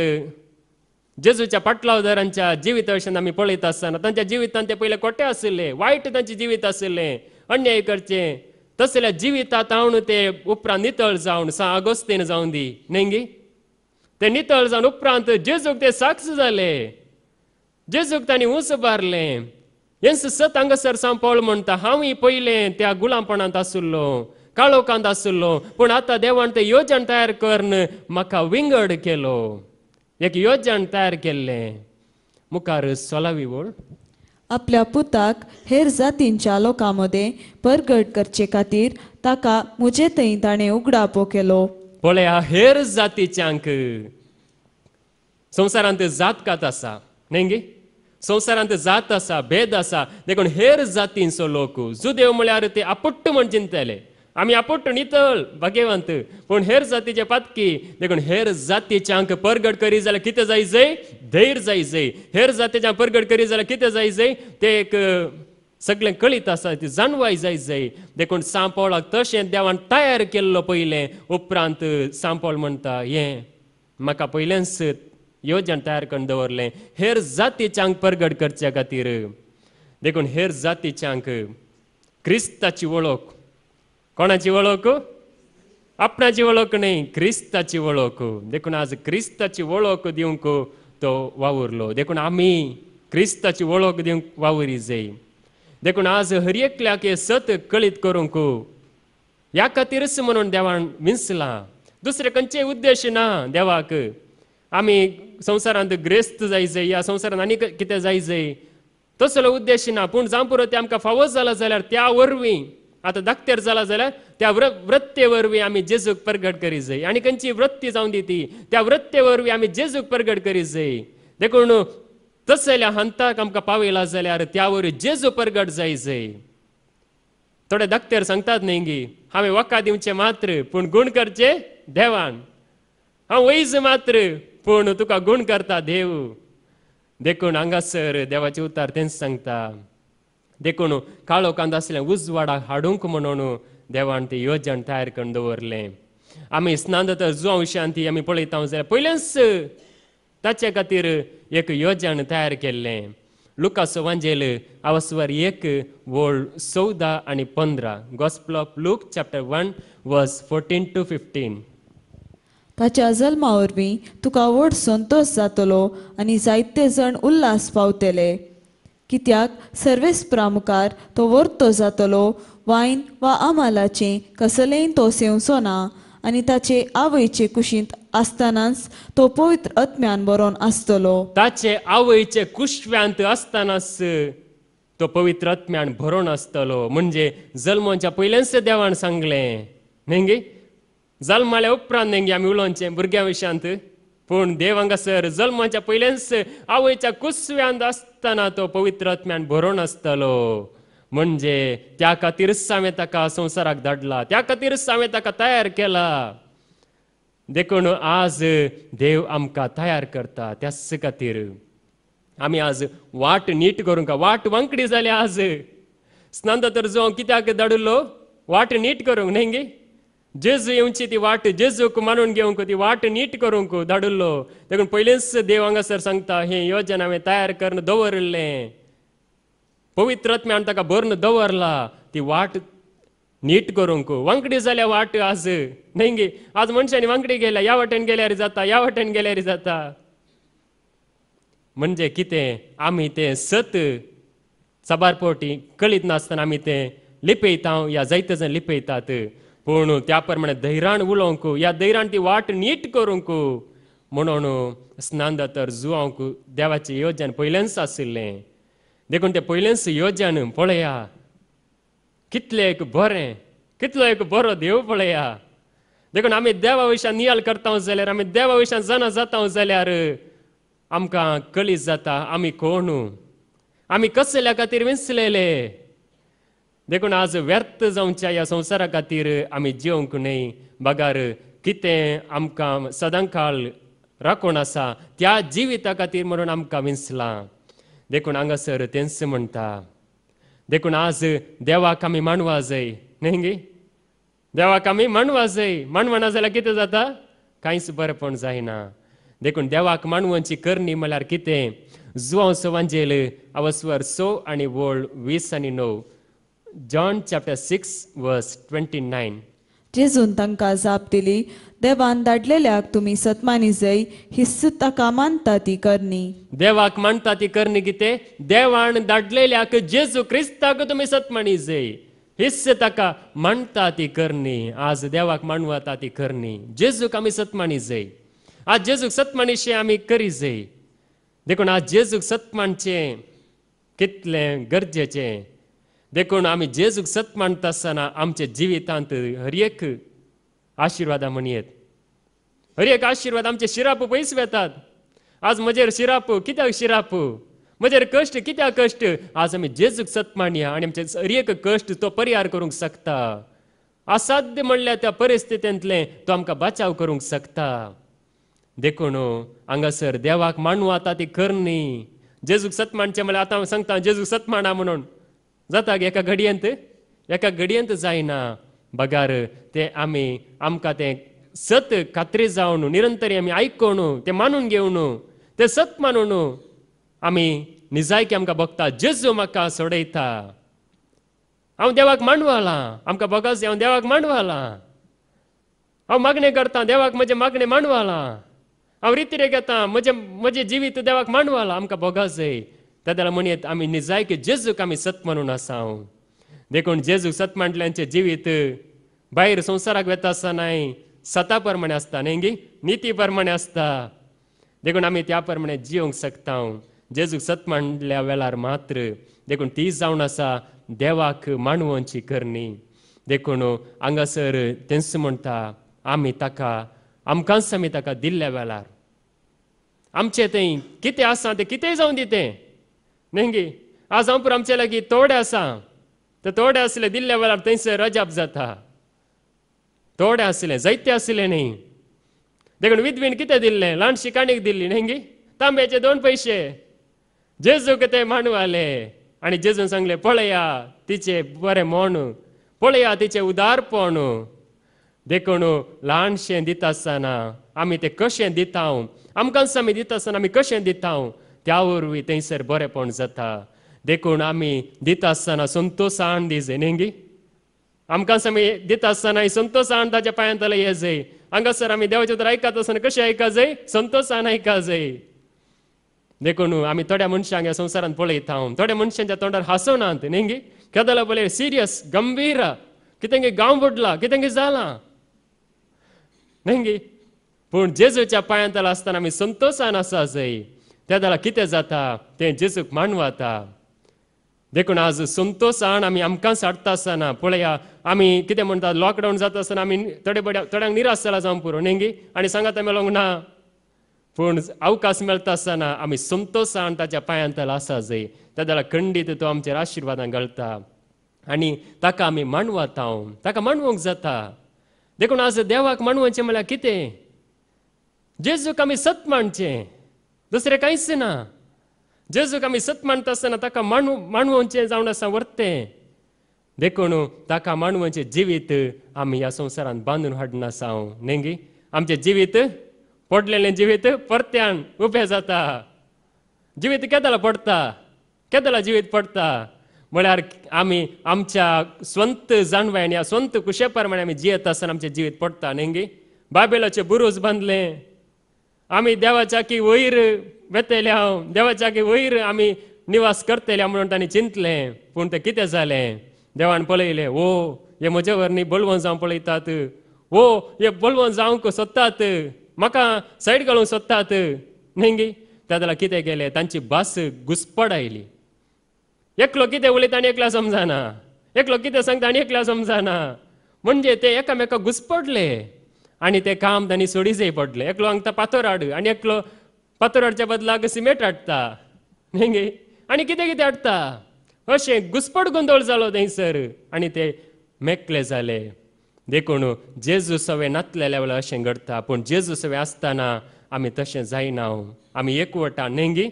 जेजूच्या पाटलावदारांच्या जिवितविषयान आमी पळयता आसतना त्यांच्या जिवितान ते पहिले कोटे असले वायट त्यांचे जीवित असले अन्याय करचे तसल्या जिवितात आवून ते उपरांत नितळ जाऊन सा अगोस्तेन जावन दी नेंगी ते नितळ जाऊन उपरांत जेजूक ते साक्ष झाले जेजूक तांणी उंच बारले यंस सत हांगासर सांग म्हणता म्हणटा हांवूय पयलें त्या गुलामपणांत आसुल्लो काळोखांत आसुल्लो पूण आता देवान ते योजना तयार करून म्हाका विंगड केलो एक योजन तयार केल्ले मुखार सोलावी वळ आपल्या पुताक हेर जातींच्या लोकां मदें परगट करचे खातीर ताका म्हजे थंय ताणें उगडापो केलो पळया हेर जातीच्यांक संवसारांत जातकात आसा न्ही गे संवसारांत जात आसा भेद आसा देखून हेर जातींचो लोक जुदेव म्हळ्यार ते आपट्ट म्हण चिंतले आमी आपोट नितळ भाग्यवंत पण हेर जातीचे पातकी देखून हेर जातीच्यांक परगड करी जाल्यार कितें जाय जय धैर जाय जय हेर जातीच्या परगड करी जाल्यार कितें जाय जय ते एक सगळें कळीत आसा ती जाणवाय जाय जय देखून सांपोळाक तशें देवान तयार केल्लो पयलें उपरांत सांपोळ म्हणटा हें म्हाका पयलेंच येवजण तयार करून दवरलें हेर जातीच्यांक परगड करच्या खातीर देखून हेर जातीच्यांक क्रिस्ताची वळख कोणाची ओळख आपणाची ओळख नाही क्रिस्ताची ओळख देखून आज क्रिस्ताची ओळख दिवंक तो वावुरलो देखून आम्ही क्रिस्ताची ओळख देऊ वावुरी जाय देखून आज हर एकल्याक सत कळीत करूंक या खातीरच म्हणून देवान विंचला दुसरे खंयचे उद्देश ना देवाक आमी संवसारांत ग्रेस्त जाय या संवसारांत आनी कितें जाय तसलो उद्देश ना पूण जावं पुरो ते आमकां फावो जाला जाल्यार त्या वरवीं आता दक्तेर झाला जाल्यार त्या व्र वृत्ते वरवीं आमी जेजूक प्रगट करीत जाय आणि खंयची वृत्ती जाऊन दी त्या वृत्ते वरवीं आमी जेजूक प्रगट करीत जाय देखून तस हंता हंताक आमकां पावयला जाल्यार त्यावर जे जेजू प्रगट जाय जाय थोडे दक्तेर सांगतात न्ही गी हांवें वखा दिवचें मात्र पूण गुण करचे देवान हांव वैज मात्र पूण तुका गुण करता देव देखून हांगासर देवाचे उतार तेंच सांगता देखून काळो कांदो असले उजवाडाक हाडूंक म्हणून देवान ते येवजण तयार करून दवरलें आमी स्नान तर जुआ विशयान ती आमी पळयता जाल्यार पयलेंच ताचे खातीर एक येवजण तयार केल्लें लुकास वांजेल आवस्वर एक वोल चौदा आणि पंधरा gospel of Luke chapter one verse fourteen to fifteen ताच्या जल्मा वरवीं तुका व्हड संतोश जातलो आनी जायते जण उल्हास पावतले कित्याक सर्वेस प्रामुखार तो वर्तो जातलो वायन वा आमालाचें कसलेय तो सेवचो ना आणि ताचे आवयचे कुशींत आसतनाच तो पवित्र आत्म्यान बरोन आसतलो ताचे आवयचे कुशव्यांत आसतनाच तो पवित्र आत्म्यान भरोन आसतलो म्हणजे जल्मोच्या पयल्यानच देवान सांगले नेंगे जल्माल्या उपरांत नेंगे आमी उलोवचें भुरग्यां विशांत पूण देवांगासर जल्माच्या पयल्याच आवयच्या कुसव्यांत आसतना तो पवित्र आत्म्यान भरून आसतलो म्हणजे त्या खातीरच हांवें ताका संवसाराक धाडला त्या खातीरच हांवें ताका तयार केला देखून आज देव आमकां तयार करता त्याच खातीर आमी आज वाट नीट करूंक वाट वांकडी जाल्या आज स्नान तर जो कित्याक धाडिल्लो वाट नीट करूंक न्ही गे जे येऊनची ती वाट जेजूक मानून घेवंक ती वाट नीट करूंक धाडुल्लो देखून पहिलेच देव हांगासर सांगता हे योजना हांवें तयार करून दवरले पवित्र ताका भरून दवरला ती वाट नीट करूंक वांकडी जाल्या वाट आज न्हय आज मनशांनी वांकडी गेल्या ह्या वाटेन गेल्यार जाता ह्या वाटेन गेल्यार जाता म्हणजे कितें आमी ते सत चबारपोटी कळीत नासतना आमी ते लिपयता ह्या जायते जाण लिपयतात पूण त्या प्रमाणे धैर्यान उलोवंक या धैर्यान ती वाट नीट करूंक म्हणून स्नान जातर जुवांक देवाचें योजन पयल्यांच आशिल्लें देखून ते पयल्यांच योजन पळया कितले एक बरें कितलो एक बरो देव पळया देखून आमी देवा वयल्यान नियाल करता जाल्यार आमी देवा वयल्यान जाणा जाता जाल्यार आमकां कलीस जाता आमी कोण आमी कसल्या खातीर विसलेले देखून आज व्यर्थ जावच्या या संसारा खातीर आम्ही जेवंक न्हय बगार कितें आमकां सदांकाळ राखून आसा त्या जिविता खातीर म्हणून आमकां विंचलां देखून हांगासर तेंस म्हणटा देखून आज देवाक आमी मांडवा जाय न्हय गे देवाक आमी मांडवा जाय मांडवना जाल्यार कितें जाता कांयच बरेपण जायना देखून देवाक मांडवांची करणी म्हळ्यार कितें जुवांव वांजेल अवस्वर सो आनी वळ वीस आनी णव John chapter 6 verse 29. जेजून तांकां जाप दिली देवान धाडलेल्याक तुम्ही सत्मानी जाय हिस्सू ताका मानता ती करनी देवाक मानता ती करनी कितें देवान दाडलेल्याक जेजू क्रिस्ताक तुमी सत्मानी जै हिस्स ताका मानता ती करनी आज देवाक मानवता ती करनी जेजूक आमी सत्मानी जाय आज जेजूक सत्मानीशे आमी करी जै देखून आज जेजूक सत्मानचे कितले गरजेचे देखून आम्ही जेजूक सत मानता आसतना आमचे जिवितांत आशीर्वादा आशिर्वादां म्हणयेत एक आशीर्वाद आमचे शिराप पैस वेतात आज म्हजेर शिराप कित्याक शिराप म्हजेर कश्ट कित्याक कश्ट आज आमी जेजूक सत मानया आणि आमचे हरएक कश्ट तो परिहार करूंक शकता असाध्य म्हणल्या त्या परिस्थितींतले तो आमकां बचाव करूंक शकता देखून हांगासर देवाक मांडू आता ती कर न्ही जेजूक सत मानचे म्हणल्यार आतां सांगता जेजूक सत मांडा म्हणून जाता एका घडयेंत एका घडयेंत जायना बगार ते आमी आमकां ते सत खात्री जावन निरंतर आमी आयकून ते मानून घेवन ते सत मानून आमी निजायकी आमकां बघता जेजू म्हाका सोडयता हांव देवाक मांडवालां आमकां बगास हांव देवाक मांडवालां हांव मागणें करता देवाक म्हजें मागणें मांडवालां हांव रितीरे घेता म्हजें म्हजें जिवीत देवाक मांडवालां आमकां बोगास जाय आम्ही ಮಣಿಯತ್ ಆಮಿ ನಿಜಾಯ್ಕೆ ಜೇಜೂಕ್ आम्ही सत म्हणून असा देखून जेजूक सत जीवित जिवीत भायर संवसाराक वेता नाही सता प्रमाणे असता नाही निती प्रमाणे आसता देखून आम्ही त्या प्रमाणे जिवंक शकता जेजूक सत मांडल्या वेळार मात्र देखून ती जाऊन असा देवाक मानवांची करणी देखून हांगासर तेंस म्हणटा आमी ताका आमकांच आम्ही ताका दिल्ल्या वेळार आमचें थंय कितें आसा तें कितेंय जावन दिते आज ನಂಗಿ आमचे लागीं तोडे आसा ते तोडे आसले दिल्ले वेळार थंयसर रजाप जाता तोडे आसले ಜೈತೆ आसले न्ही देखून विदवीन कितें दिल्लें ल्हानशी काणीक दिल्ली न्ही तांब्याचे दोन पयशे जेजूक ते मांडू आले आनी जेजून सांगले पळया तिचे बरें मोण पळया तिचे उदारपण देखून ल्हानशें दिता आसतना आमी तें कशें दिता आमकां आमी दिता आसतना आमी कशें दिता त्या वरवीं थंयसर बरेपण जाता देखून आमी दिता आसतना संतोशान दी झेनेंगी आमकां आमी दिता आसतना संतोशान ताच्या पांयांत जाल्यार हे जाय हांगासर आमी देवाचे तर आयकता आसतना कशें आयका जाय संतोशान आयका जाय देखून आमी थोड्या मनशांक ह्या संवसारांत पळयता हांव थोड्या मनशांच्या तोंडार हांसोनात नेंगी केदला पळय सिरियस गंभीर कितें गांव बुडला कितें जालां नेंगी पूण जेजूच्या पांयांत आसतना आमी संतोशान आसा जय त्या कितें जाता तें जेजूक मांडवाता देखून आज संतोशान आमी आमकां साडता आसतना पळया आमी कितें म्हणटा लॉकडावन जाता आसतना आमी थोडे थोड्यांक निराश जाला जावं पुरो नेंगी आनी सांगात आमी लोक ना पूण अवकाश मेळटा आसतना आमी संतोशान ताच्या पांयांत आसा जंय त्या जाल्यार खंडीत तो आमचेर आशिर्वादान घालता आनी ताका आमी मांडवात हांव ताका मांडवूंक जाता देखून आज देवाक मांडवचें म्हळ्यार कितें जेजूक आमी सत मांडचें दुसरे काहीच ना जेजूक आम्ही सत मानता असताना ताका माणू माणवांचे जाऊन असा वरते देखून ताका माणवांचें जिवीत या संसारात बांधून बांदून हाडनासाव नेंगी आमचे जिवीत पडलेले जिवीत परत्यान उभे जाता जिवीत केदला पडता केदला जिवीत पडता म्हळ्यार आम्ही आमच्या स्वंत जाणवायणी स्वंत कुशे आम्ही आमी जियेत आसतना आमचें जिवीत पडता नेंगी बाबेलाचे बुरुज बांधले आम्ही देवाच्याकी वयर वेतेल्या देवाचाकी वयर आम्ही निवास करतेल्या म्हणून तांणी चिंतले पूण ते कितें झाले देवान पळयलें ओ हे म्हजे वरनी बळवण जावंक पळयतात ओ हे बळवण जावंक सोदतात म्हाका सायड घालूंक सोदतात न्ही त्या जाल्यार कितें केलें तांची भास घुसपड आयली एकलो कितें उलयता आनी एकल्या समजना एकलो कितें सांगता आनी एकला समजाना म्हणजे ते एकामेकाक घुसपडले आणि ते काम त्यांनी सोडिचें पडले एकलो हांगता पातोर हाड आणि एकलो पातोर हाडच्या बदलाक सिमेंट हाडटा आणि किती किती कितें कितें हाडटा घुसपट गोंदळ जालो थंयसर आणि ते मेकले झाले देखून जेजू सवे नातलेल्या वेळार अशें घडता पूण जेजू सवे आसतना आमी तशें जायना हो. आमी एकवटा न्हय गी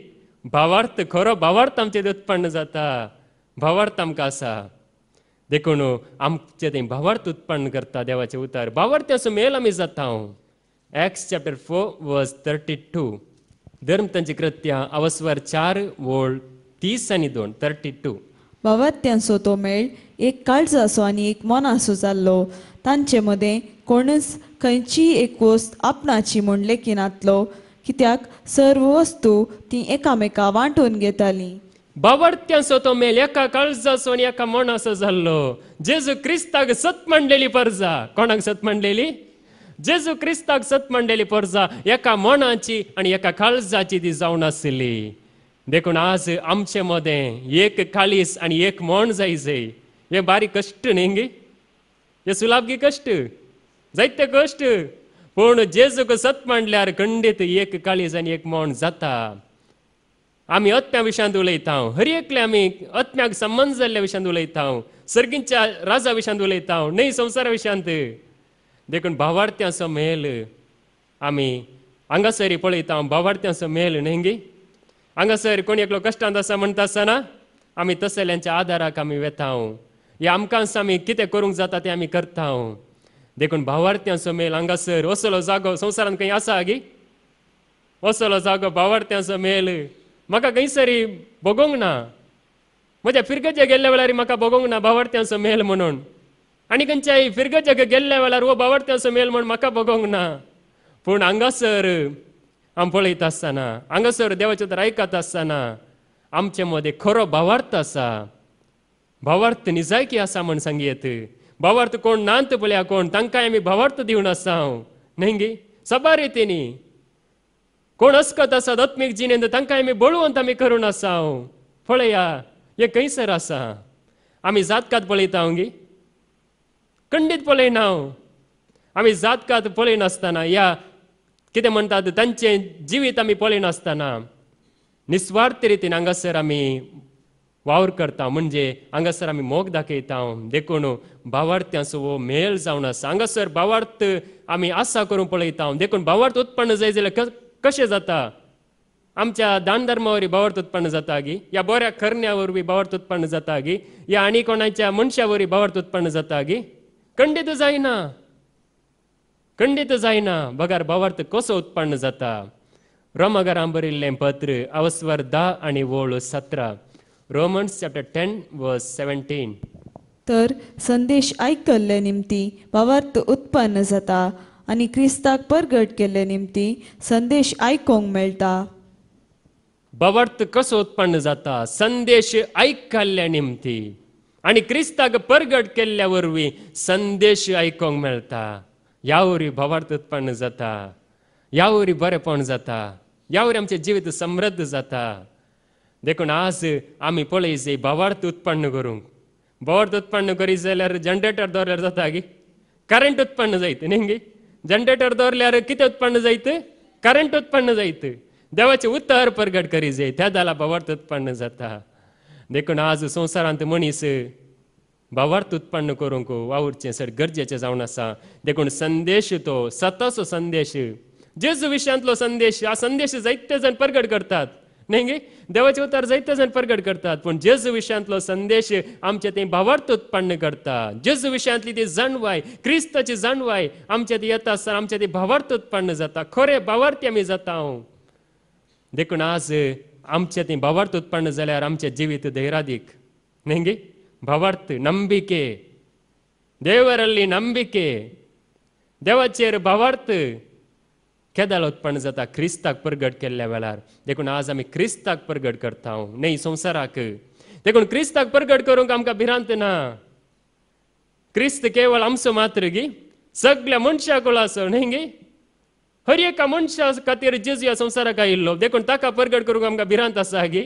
भावार्थ खरो भावार्थ आमचे उत्पन्न जाता भावार्थ आमकां आसा देखून आमचे ते भावार्थ उत्पन्न करता देवाचे उतार भावार्थ असं मेल आम्ही जाता हांव Acts chapter four verse thirty two धर्म तांची कृत्या अवस्वर चार वोळ तीस आनी दोन थर्टी टू भावार्थ्यांचो तो मेळ एक काळज असो आनी एक मन असो जाल्लो तांचे मदें कोणूच खंयची एक वस्त आपणाची म्हणले की नातलो कित्याक सर्व वस्तू ती एकामेका वांटून घेताली मेल एका काळजा सोन एका ಮೋಣಸ ಜಲ್ಲು जेजू क्रिस्ताक सत म्हणलेली परजा कोणाक सत म्हणलेली जेजू क्रिस्ताक सत मांडलेली पर्जा एका मनाची आणि एका काळजाची ती जाऊन आसली देखून आज आमचे मदे एक काळीस आणि एक मोण जायचे हे बारीक कष्ट न्ही हे सुलाबगी कष्ट जायते कष्ट पूण जेजूक सत मांडल्यार खंडीत एक काळीज आणि एक मोण जाता आमी अत्म्या विशांत उलयता हांव हर एकले आमी अत्म्याक संबंद जाल्ल्या विशांत उलयता हांव सर्गींच्या राजा विशांत उलयता हांव न्हय संवसारा विशांत देखून भावार्थ्यां मेल आमी हांगासरी पळयता हांव मेल मेल न्हय गे हांगासर कोण एकलो कश्टांत आसा म्हणटा आसतना आमी तसल्यांच्या आदाराक आमी वेता हांव हे आमकांच आमी कितें करूंक जाता तें आमी करता हांव देखून भावार्थ्यांचो मेल हांगासर असलो जागो संवसारांत खंय आसा गी असलो जागो भावार्थ्यां मेल ಮಕ ಕೈ ना म्हज्या ಮಜ ಫಿರ್ಗಜ್ಜೆ वेळार ವೇಳಾರಿ ಮಕ ना ಬಾವಡ್ತ್ಯಾಂಸ मेल म्हणून आणि खंयच्याय फिरगजेक गेल्ल्या वेळार वो बावडत्यांचो मेल म्हण म्हाका बघोंक ना पूण हांगासर आम पळयत आसतना हांगासर देवाचें तर आयकत आसतना आमचे मदें खरो भावार्थ आसा भावार्थ निजायकी आसा म्हण सांगयेत भावार्थ कोण नांत पळया कोण तांकांय आमी भावार्थ दिवन आसा हांव न्हय गे सबार येतेनी कोण असकत असा आत्मिक જીનેન્દ્ર तांकांय आमी બોળું आमी करून आसा हांव ये हे खंयसर आसा आम्ही जातकात कात पळयता गी खंडीत पळयना हांव आम्ही जात कात पळयनासतना या कितें म्हणटात तांचें जिवीत आमी पळयनासतना निस्वार्थ रितीन हांगासर आमी वावर करता म्हणजे हांगासर आमी मोग दाखयता देखून भावार्थ्यांचो हो मेळ जावन आसा हांगासर भावार्थ आमी आसा करून पळयता देखून भावार्थ उत्पन्न जाय जाल्यार कशें जाता आमच्या दान धर्मावरी उत्पन्न जाता गी या बोऱ्या करण्यावर बी उत्पन्न जाता गी या आणि कोणाच्या मनशावरी बावर्त उत्पन्न जाता गी खंडित जायना खंडीत जायना बघार बावार्थ कसो उत्पन्न जाता रोमगर आंबरिल्ले पत्र अवस्वर दा आणि वोळ सतरा Romans chapter ten verse seventeen तर संदेश आयकल्ले निमती बावार्थ उत्पन्न जाता आणि क्रिस्ताक परगट केले निमती संदेश आयकोंक मेळटा बवर्त कसो उत्पन्न जाता संदेश ऐकल्या निमती आणि क्रिस्ताक परगट केल्या वरवी संदेश आयकोंक मेळटा यावरी भवार्थ उत्पन्न जाता यावरी बरेपण जाता यावरी आमचे जीवित समृद्ध जाता देखून आज आम्ही पळय जे भवार्थ उत्पन्न करूंक भवार्थ उत्पन्न करीत जाल्यार जनरेटर दवरल्यार जाता गी करंट उत्पन्न जायत न्ही गे जनरेटर दौरल्यावर किती उत्पन्न जायचं करंट उत्पन्न जायचं देवाचे उत्तर प्रगट करी जाय त्या दाला भवार्थ उत्पन्न जाता देखून आज संवसारांत मनीस भावार्थ उत्पन्न करूंक वावुरचें सर गरजेचे जावन आसा देखून संदेश तो सतसो संदेश जेजू विशयांतलो संदेश हा संदेश जायते जण परगट करतात नाही देवाचे उतार जायत जण प्रगट करतात पण जेज विशयांतलो संदेश आमच्या ते भावार्थ उत्पन्न करता जेज विशयांतली ती जाणवाय क्रिस्ताची जाणवाय आमचे ते येता आसतना आमचे ते भावार्थ उत्पन्न जाता खरे भावार्थी आम्ही जाता हांव देखून आज आमचे ते भावार्थ उत्पन्न जाल्यार आमचे जिवीत धैरादीक गे भावार्थ नंबिके देवरल्ली नंबिके देवाचेर भावार्थ केदार उत्पन्न जाता क्रिस्ताक परगट केल्ल्या वेळार देखून आज आमी क्रिस्ताक परगट करता न्ही संवसाराक देखून क्रिस्ताक परगट करूंक आमकां भिरांत ना क्रिस्त केवळ आमचो मात्र गी सगळ्या मनशाक आसूं न्ही गी हर एका मनशा खातीर जेजू ह्या संवसाराक आयिल्लो देखून ताका परगट करूंक आमकां भिरांत आसा गी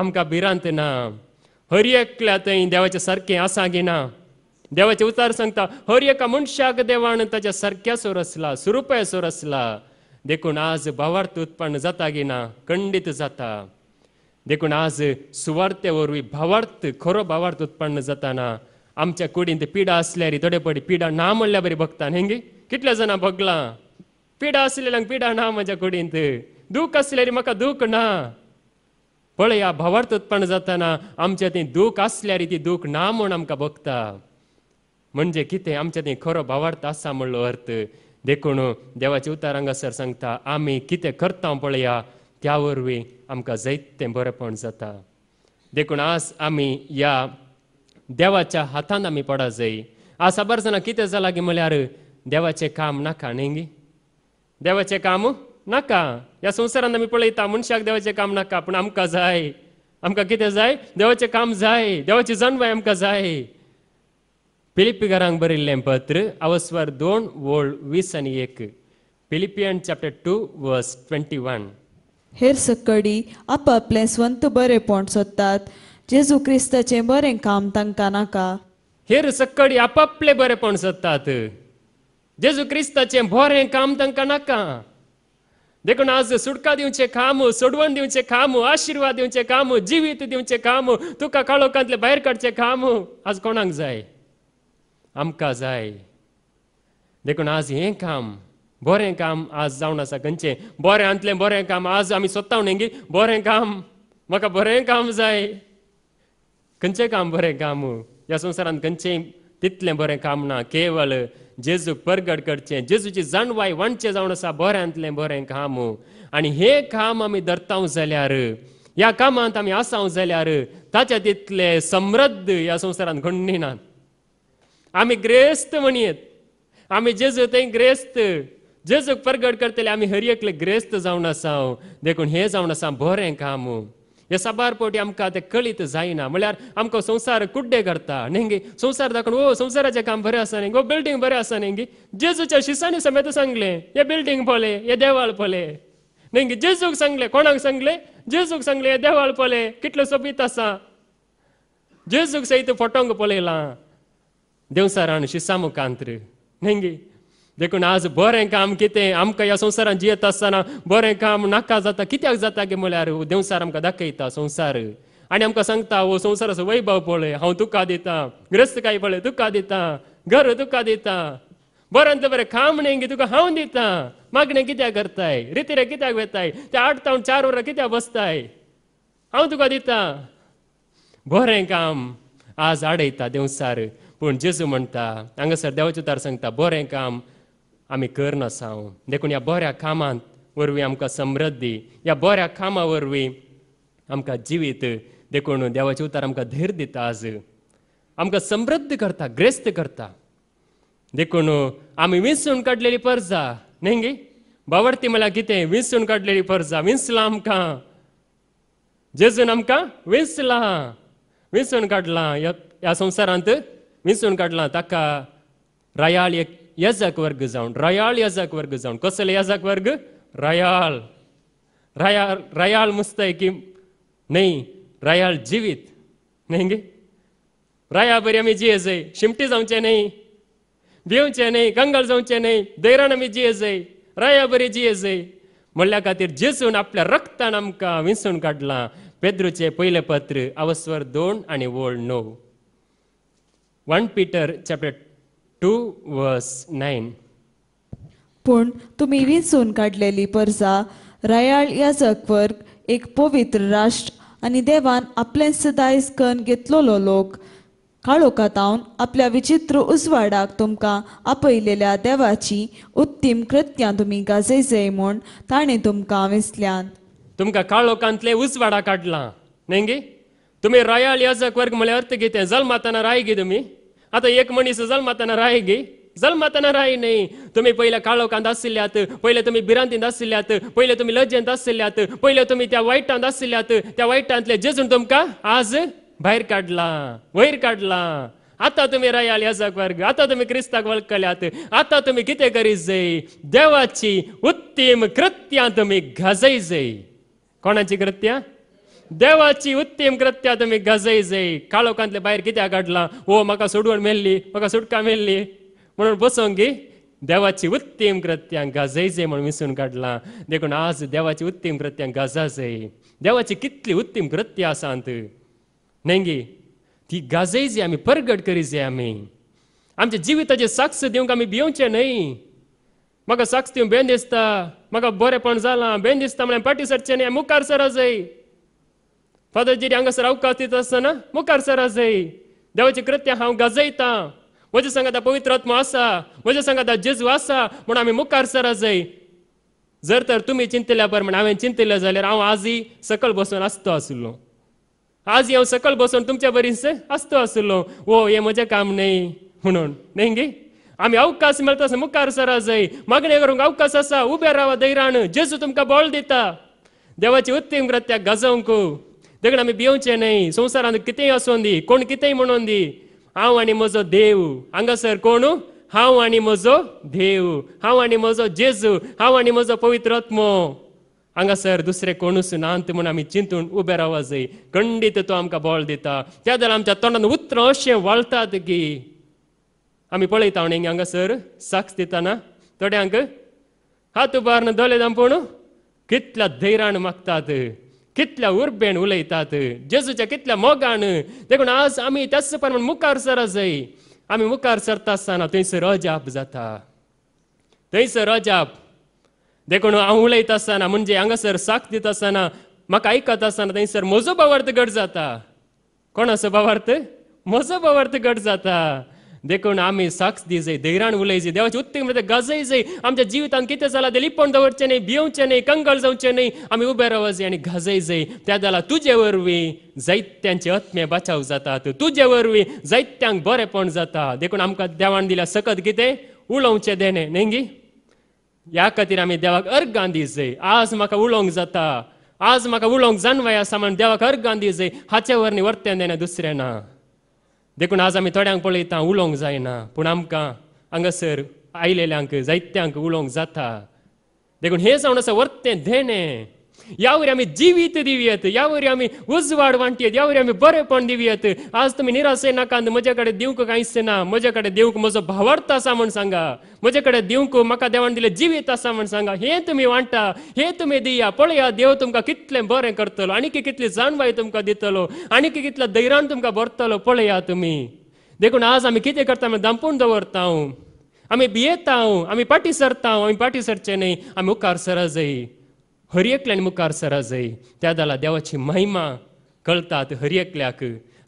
आमकां भिरांत ना हर एकल्या थंय देवाचें सारकें आसा गी ना देवाचे उतार सांगता हर एका मनशाक देवान ताच्या सारक्या सोर आसला सुरुपाय सोर आसला देखून आज भावार्थ उत्पन्न जाता ना खंडीत जाता देखून आज सुवार्थेवरवी वरवीं भावार्थ खरो भावार्थ उत्पन्न जाताना आमच्या कुडींत पिडा असल्यारी थोडे पडी पिडा ना म्हणल्या बरी भगतान हेंगे कितल्या जाणां भगलां पिडा असलेल्यांक पिडा ना म्हज्या कुडींत दूख रे म्हाका दूख ना पळय ह्या भावार्थ उत्पन्न जाताना आमच्या ती दूख असल्यारी ती दूख ना म्हूण आमकां भोगता म्हणजे कितें आमच्या ती खरो भावार्थ आसा म्हणलो अर्थ देखून देवाचे उतार हांगासर सांगता आम्ही कितें करता पळया त्या वरवीं आमकां जैत तें जाता देखून आज आमी ह्या देवाच्या हातान आमी पडा जाय आज साबार जाणां कितें जालां की म्हळ्यार देवाचें काम नाका न्ही देवाचें काम नाका ह्या संवसारान आमी पळयता मनशाक देवाचें काम नाका पूण आमकां जाय आमकां कितें जाय देवाचें काम जाय देवाची जणवाय आमकां जाय பிலிப்பிகராங் பரில்லேம் पत्र அவஸ்வர் தோன் ஓல் वीस आणि एक Philippian chapter two verse twenty one हेर सकडी आप आपले स्वंत बरे पण सोदतात जेजू क्रिस्ताचे बरे काम तांकां नाका हेर सकडी आप आपले बरे सोदतात जेजू क्रिस्ताचे बरे काम तांकां नाका देखून आज सुटका दिवचे काम सोडवण दिवचे काम आशीर्वाद दिवचे काम जिवीत दिवचे काम तुका काळोखांतले भायर काडचे काम आज कोणाक जाय आमकां जाय देखून आज हें काम बरें काम आज जावन आसा खंयचें बरें आंतलें बरें काम आज आमी सोदता न्ही बरें काम म्हाका बरें काम जाय खंयचें काम बरें काम ह्या संवसारांत खंयचेंय तितलें बरें काम ना केवल जेजू परगड करचें जेजूची जाणवाय वणचें जावन आसा बऱ्यांतलें बरें काम आनी हें काम आमी धरतांव जाल्यार ह्या कामांत आमी आसांव जाल्यार ताच्या तितले समृद्ध ह्या संवसारांत घडणी आमी ग्रेस्त म्हणयेत आम्ही जेजू थंय ग्रेस्त जेजूक परगट करतले आम्ही हर एकले ग्रेस्त जाऊन आसा देखून हे जावन आसा बोरे काम हे साबार पोटी आमकां ते कळीत जायना म्हळ्यार आमकां संवसार कुड्डे करता नेंगे संवसार दाखोवन ओ संवसाराचें काम बरें आसा न्ही ओ बिल्डींग बरें आसा न्ही जेजूच्या शिसांनी समेत सांगले हे बिल्डींग पळय हे देवाळ पळय न्ही जेजूक सांगले कोणाक सांगलें जेजूक सांगले हे देवाळ पळय कितलो सोबीत आसा जेजूक सहित फोटोंक पळयलां देवसारान शिसामू कांत्र नेंगी देखून आज बरें काम कितें आमकां ह्या संवसारांत जियेत आसतना बरें काम नाका जाता कित्याक जाता गे म्हळ्यार हो देवसार आमकां दाखयता संवसार आनी आमकां सांगता हो संवसाराचो वैभव पळय हांव तुका दिता काय पळय तुका दिता घर तुका दिता तें बरें काम नेंगी तुका हांव दिता मागणें कित्याक करताय रितीरे कित्याक वेताय ते आठ तावन चार वरां कित्याक बसताय हांव तुका दिता बरें काम आज आडयता देवसार पूण जेजू म्हणटा हांगासर देवाचें उतार सांगता बरें काम आमी करनासाव देखून ह्या बऱ्या कामांत वरवीं आमकां समृद्धी ह्या बऱ्या कामा वरवीं आमकां जिवीत देखून देवाचे उतार आमकां धैर्य दिता आज आमकां समृद्ध करता ग्रेस्त करता देखून आमी विंचून काडलेली पर्जा न्ही गे बावडती म्हळ्यार कितें विंचून काडलेली पर्जा विंचला आमकां जेजून आमकां विंचला विंचून काडला ह्या संवसारांत मिसळून काढला ताका रयाळ एक वर्ग जाऊन रयाळ येजाक वर्ग जाऊन कसले येजाक वर्ग रयाळ रया रयाल मुस्तय की नाही रयाल जिवीत नाही गे रया बरी आम्ही जय शिमटी जाऊचे नाही भिवचे नाही कंगाल जाऊचे नाही दैराण आम्ही जियेज रया बरी जय म्हणल्या खातीर जेसून आपल्या रक्तान आमकां विसून काढला पेद्रूचे पहिले पत्र अवस्वर दोन आणि वोळ णव one Peter chapter two verse 9 पण तुम्ही विचून काढलेली परसा रयाळ या जगवर एक पवित्र राष्ट्र आणि देवान आपले सदांयच कन घेतलेलो लोक काळोखातावन आपल्या विचित्र उजवाडाक तुमकां आपयलेल्या देवाची उत्तीम कृत्यां तुमी गाजयजय म्हूण ताणें तुमकां वेचल्यात तुमकां काळोखांतले उजवाडा काडलां नाही तुम्ही रॉयल याजक वर्ग म्हळ्यार अर्थ कितें जलमाताना राय गे तुम्ही आता एक मनीस जलमाताना राय गी जल्माताना राय नाही तुम्ही पहिले काळोखांत असल्यात पहिले तुम्ही भिरांतींत असल्यात पहिले तुम्ही लज्जेंत असल्यात पहिले तुम्ही त्या वाईटांत असल्यात त्या वाईटांतले जेजून तुमका आज भायर काढला वयर काढला आता तुम्ही रायाल याजक वर्ग आता तुम्ही क्रिस्ताक वळखल्यात आता तुम्ही किती करी जाय देवाची उत्तीम कृत्या तुम्ही घाजय जय कोणाची कृत्या देवाची उत्तीम कृत्या तुम्ही गाजई जई काळोखांतले बाहेर कित्याक काढला हो म्हाका सोडवण मेल्ली म्हाका सुटका मेल्ली म्हणून बसोंक गी देवाची उत्तीम गाजय जय म्हणून विसून काढला देखून आज देवाची उत्तीम कृत्यांक जय देवाची कितली उत्तीम कृत्य आसात नेंगी ती गाजयजे आम्ही परगट करी जे आम्ही आमच्या जिविताचे साक्ष दिवंक आम्ही भिवचे न्हय म्हाका साक्ष दिवंक बेन दिसता म्हाका बरेंपण जालां बेन दिसता म्हणून फाटी सरचे न्ही मुखार जाय Fadarjiri hanga sarau katitasana, मुखार Devachi kritya hau हांव Waja sangata pavitra पवित्रत्म आसा waja sangata जेजू आसा म्हणून आम्ही मुखार जई जर तर तुम्ही चिंतल्या म्हण हांवें चिंतलें जाल्यार हांव आजी सकल बसून आसतो आसलो आज हांव सकल बसून तुमच्या बरीस आसतो आसलो वो हे म्हजें काम न्हय म्हणून न्हय गे आम्ही अवकाश मेळटा आसा मुखार सरसय मागणी करूंक अवकाश आसा उबे रावा दैराण जेजू तुमकां बळ दिता देवाची उत्तीम कृत्याक गाजोवंकू देखून आमी भियोवचें न्हय संवसारांत कितेंय असोंदी दी कोण कितेंय म्हणून दी हांव आनी म्हजो देव हांगासर कोण हांव आनी म्हजो देव हांव आनी म्हजो जेजू हांव आनी म्हजो पवित्र आत्मो हांगासर दुसरें कोणूच नांत म्हूण आमी चिंतून उबे रावपा जाय खंडीत तो आमकां बॉल दिता त्या जाल्यार आमच्या तोंडान उतरां अशें वाळतात की आमी पळयता न्ही हांगासर साक्ष दिताना थोड्यांक हात उबार दोले दामपूण कितल्या धैर्यान मागतात कितल्या उर्बेन उलयतात जेजूच्या कितल्या मोगान देखून आज आमी त्याच प्रमाण मुखार सरा जाय मुखार सरता आसतना थंयसर अजाप जाता थंयसर अजाप देखून हांव उलयता आसतना म्हणजे हांगासर साक दिता आसतना म्हाका आयकता आसतना थंयसर म्हजो बावार्थ घट जाता कोणाचो भावार्थ म्हजो बावार्थ घट जाता देखून आमी साक्ष दिजे उलय उलयजे देवाचे उत्तम मध्ये गाजयजे आमच्या किती कितें जालां ते लिपण दवरचें न्ही भियोवचें न्ही कंगळ जावचें न्ही आमी उबे रावचे आनी गाजयजे त्या जाल्यार तुजे वरवीं जायत्यांचे आत्मे बचाव जातात तुजे वरवीं जायत्यांक बरेपण जाता देखून आमकां देवान दिला सकत कितें उलोवचें देणे नेंगी या खातीर आम्ही देवाक गांधी दिजे आज म्हाका उलोवंक जाता आज म्हाका उलोवंक जाणवाय समान म्हणून देवाक गांधी दिजे हाचे वरणी वर्तें देणें दुसरें ना देखून आज आमी थोड्यांक पळयता उलोवंक जायना पूण आमकां हांगासर आयलेल्यांक जायत्यांक उलोवंक जाता देखून हे जावन आसा वर्तें देणें यावर आम्ही जीवित येत यावर आम्ही उजवाड येत यावर आम्ही दिवी येत आज तुम्ही निराशे नाकांत माझ्याकडे दिवंक कांयच ना माझ्याकडे देऊक म्हजो भावार्थ असा म्हण सांगा माझ्याकडे देऊक मका देवान दिले जीवित असा म्हण सांगा हे तुम्ही वाटा हे तुम्ही दिया पळया देव तुमकां कितलें बरें करतलो आनीक कितली जाणवाय तुमकां दितलो आनीक कितलो दैरान तुमकां भरतलो पळया तुमी देखून आज आम्ही कितें करता आमी दंपून दवरता आम्ही भियेता आम्ही पाटी सरता आम्ही पाटी सरचे नाही आम्ही उकार सरज हरयेकल्यान मुखार सरा त्या दाला देवाची महिमा कळतात एकल्याक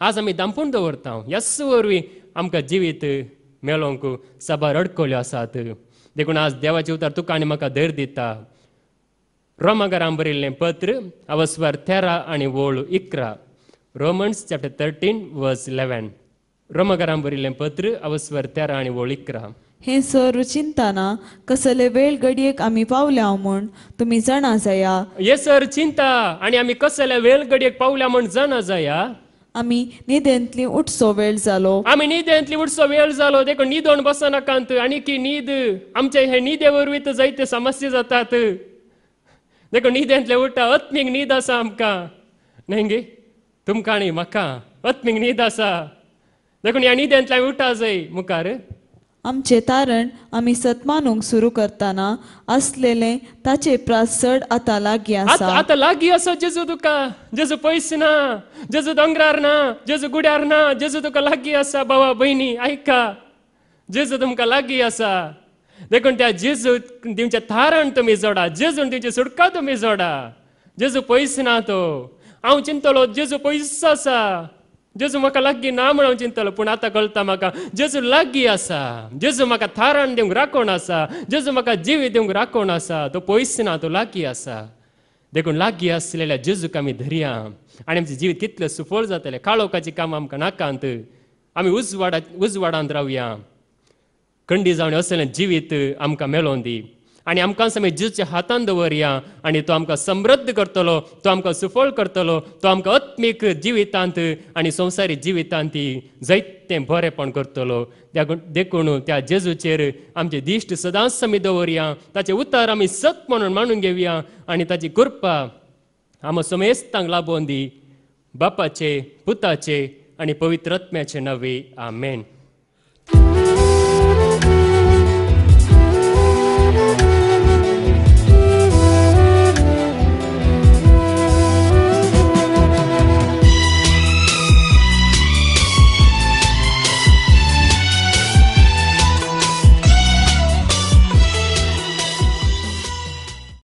आज आम्ही दांपून दवरता यस्स वरवीं आमकां जिवीत मेलोंक सबार अडकवल्यो आसात देखून आज देवाचे उतार तुका आनी म्हाका धैर्य दिता रोमागारां पत्र अवस्वर तेरा आनी वोळ इकरा Romans chapter thirteen verse eleven रोमागारां पत्र अवस्वर तेरा आनी वोळ इकरा हे सर चिंताना कसले वेळ घडयेक आम्ही पावल्या म्हूण तुम्ही जाणा जाया हे सर चिंता आणि आम्ही कसल्या वेळ घडयेक पावल्या म्हण जाणा जाया आमी न्हिदेंतली उठसो वेळ जालो आम्ही न्हिदेंतली उठसो वेळ जालो देखून न्हिदोन बसनाकांत आणि की न्हीद आमचे हे न्हिदे जायते समस्या जातात देखून न्हिदेंतले उठा अत्मीक न्हीद आसा आमकां गे तुमकां आनी म्हाका अत्मीक न्हीद आसा देखून ह्या न्हिदेंतल्यान उठा जाय मुखार आमचें तारण आम्ही सत्मानूंक सुरू करताना असलेले ताचे प्रासड आता लागीं आसा आता लागी आसा जेजू तुका जेजू पयस ना जेजू दोंगरार ना जेजू गुड्यार ना जेजू तुका लागी आसा बाबा भयणी आयका जेजू तुमकां लागी आसा देखून त्या जेजू तिचे तारण तुमी जोडा जेजून तिचे सुटका तुमी जोडा जेजू पयस ना तो हांव चिंतलो जेजू पयस आसा जेजू मला लागी ना म्हणून चिंतलो पण आता कळता मला जेजू लागी आसा जेजू मला थारण दिवंक राखोण आसा जेजू मला जीव देऊक राखोण असा तो पैसे ना तो लागी आसा देखून लागी असलेल्या जेजूक आम्ही आनी आणि जीवी कितले सुफळ जातले काळोखाची आमकां नाकांत आम्ही उजवाडा उजवाडात रावया खंडी जाऊन असलेलं जिवीत आमक मेलोन दी आणि आमकां समेत जीवच्या हातान दवरया आणि तो आमकां समृद्ध करतलो तो आमकां सुफळ करतलो तो आमकां आत्मीक जिवितांत आणि संवसारी जिवितांत जैतें बरेंपण करतलो देखून त्या जेजूचेर आमचे दिश्ट सदांच समी दवरया ताचे उतार आमी सत म्हणून मानून घेवया आणि ताची कृपा आम समेस्तांक लाबोवन दी बापाचे पुताचे आणि पवित्रत्म्याचे नवे आमेन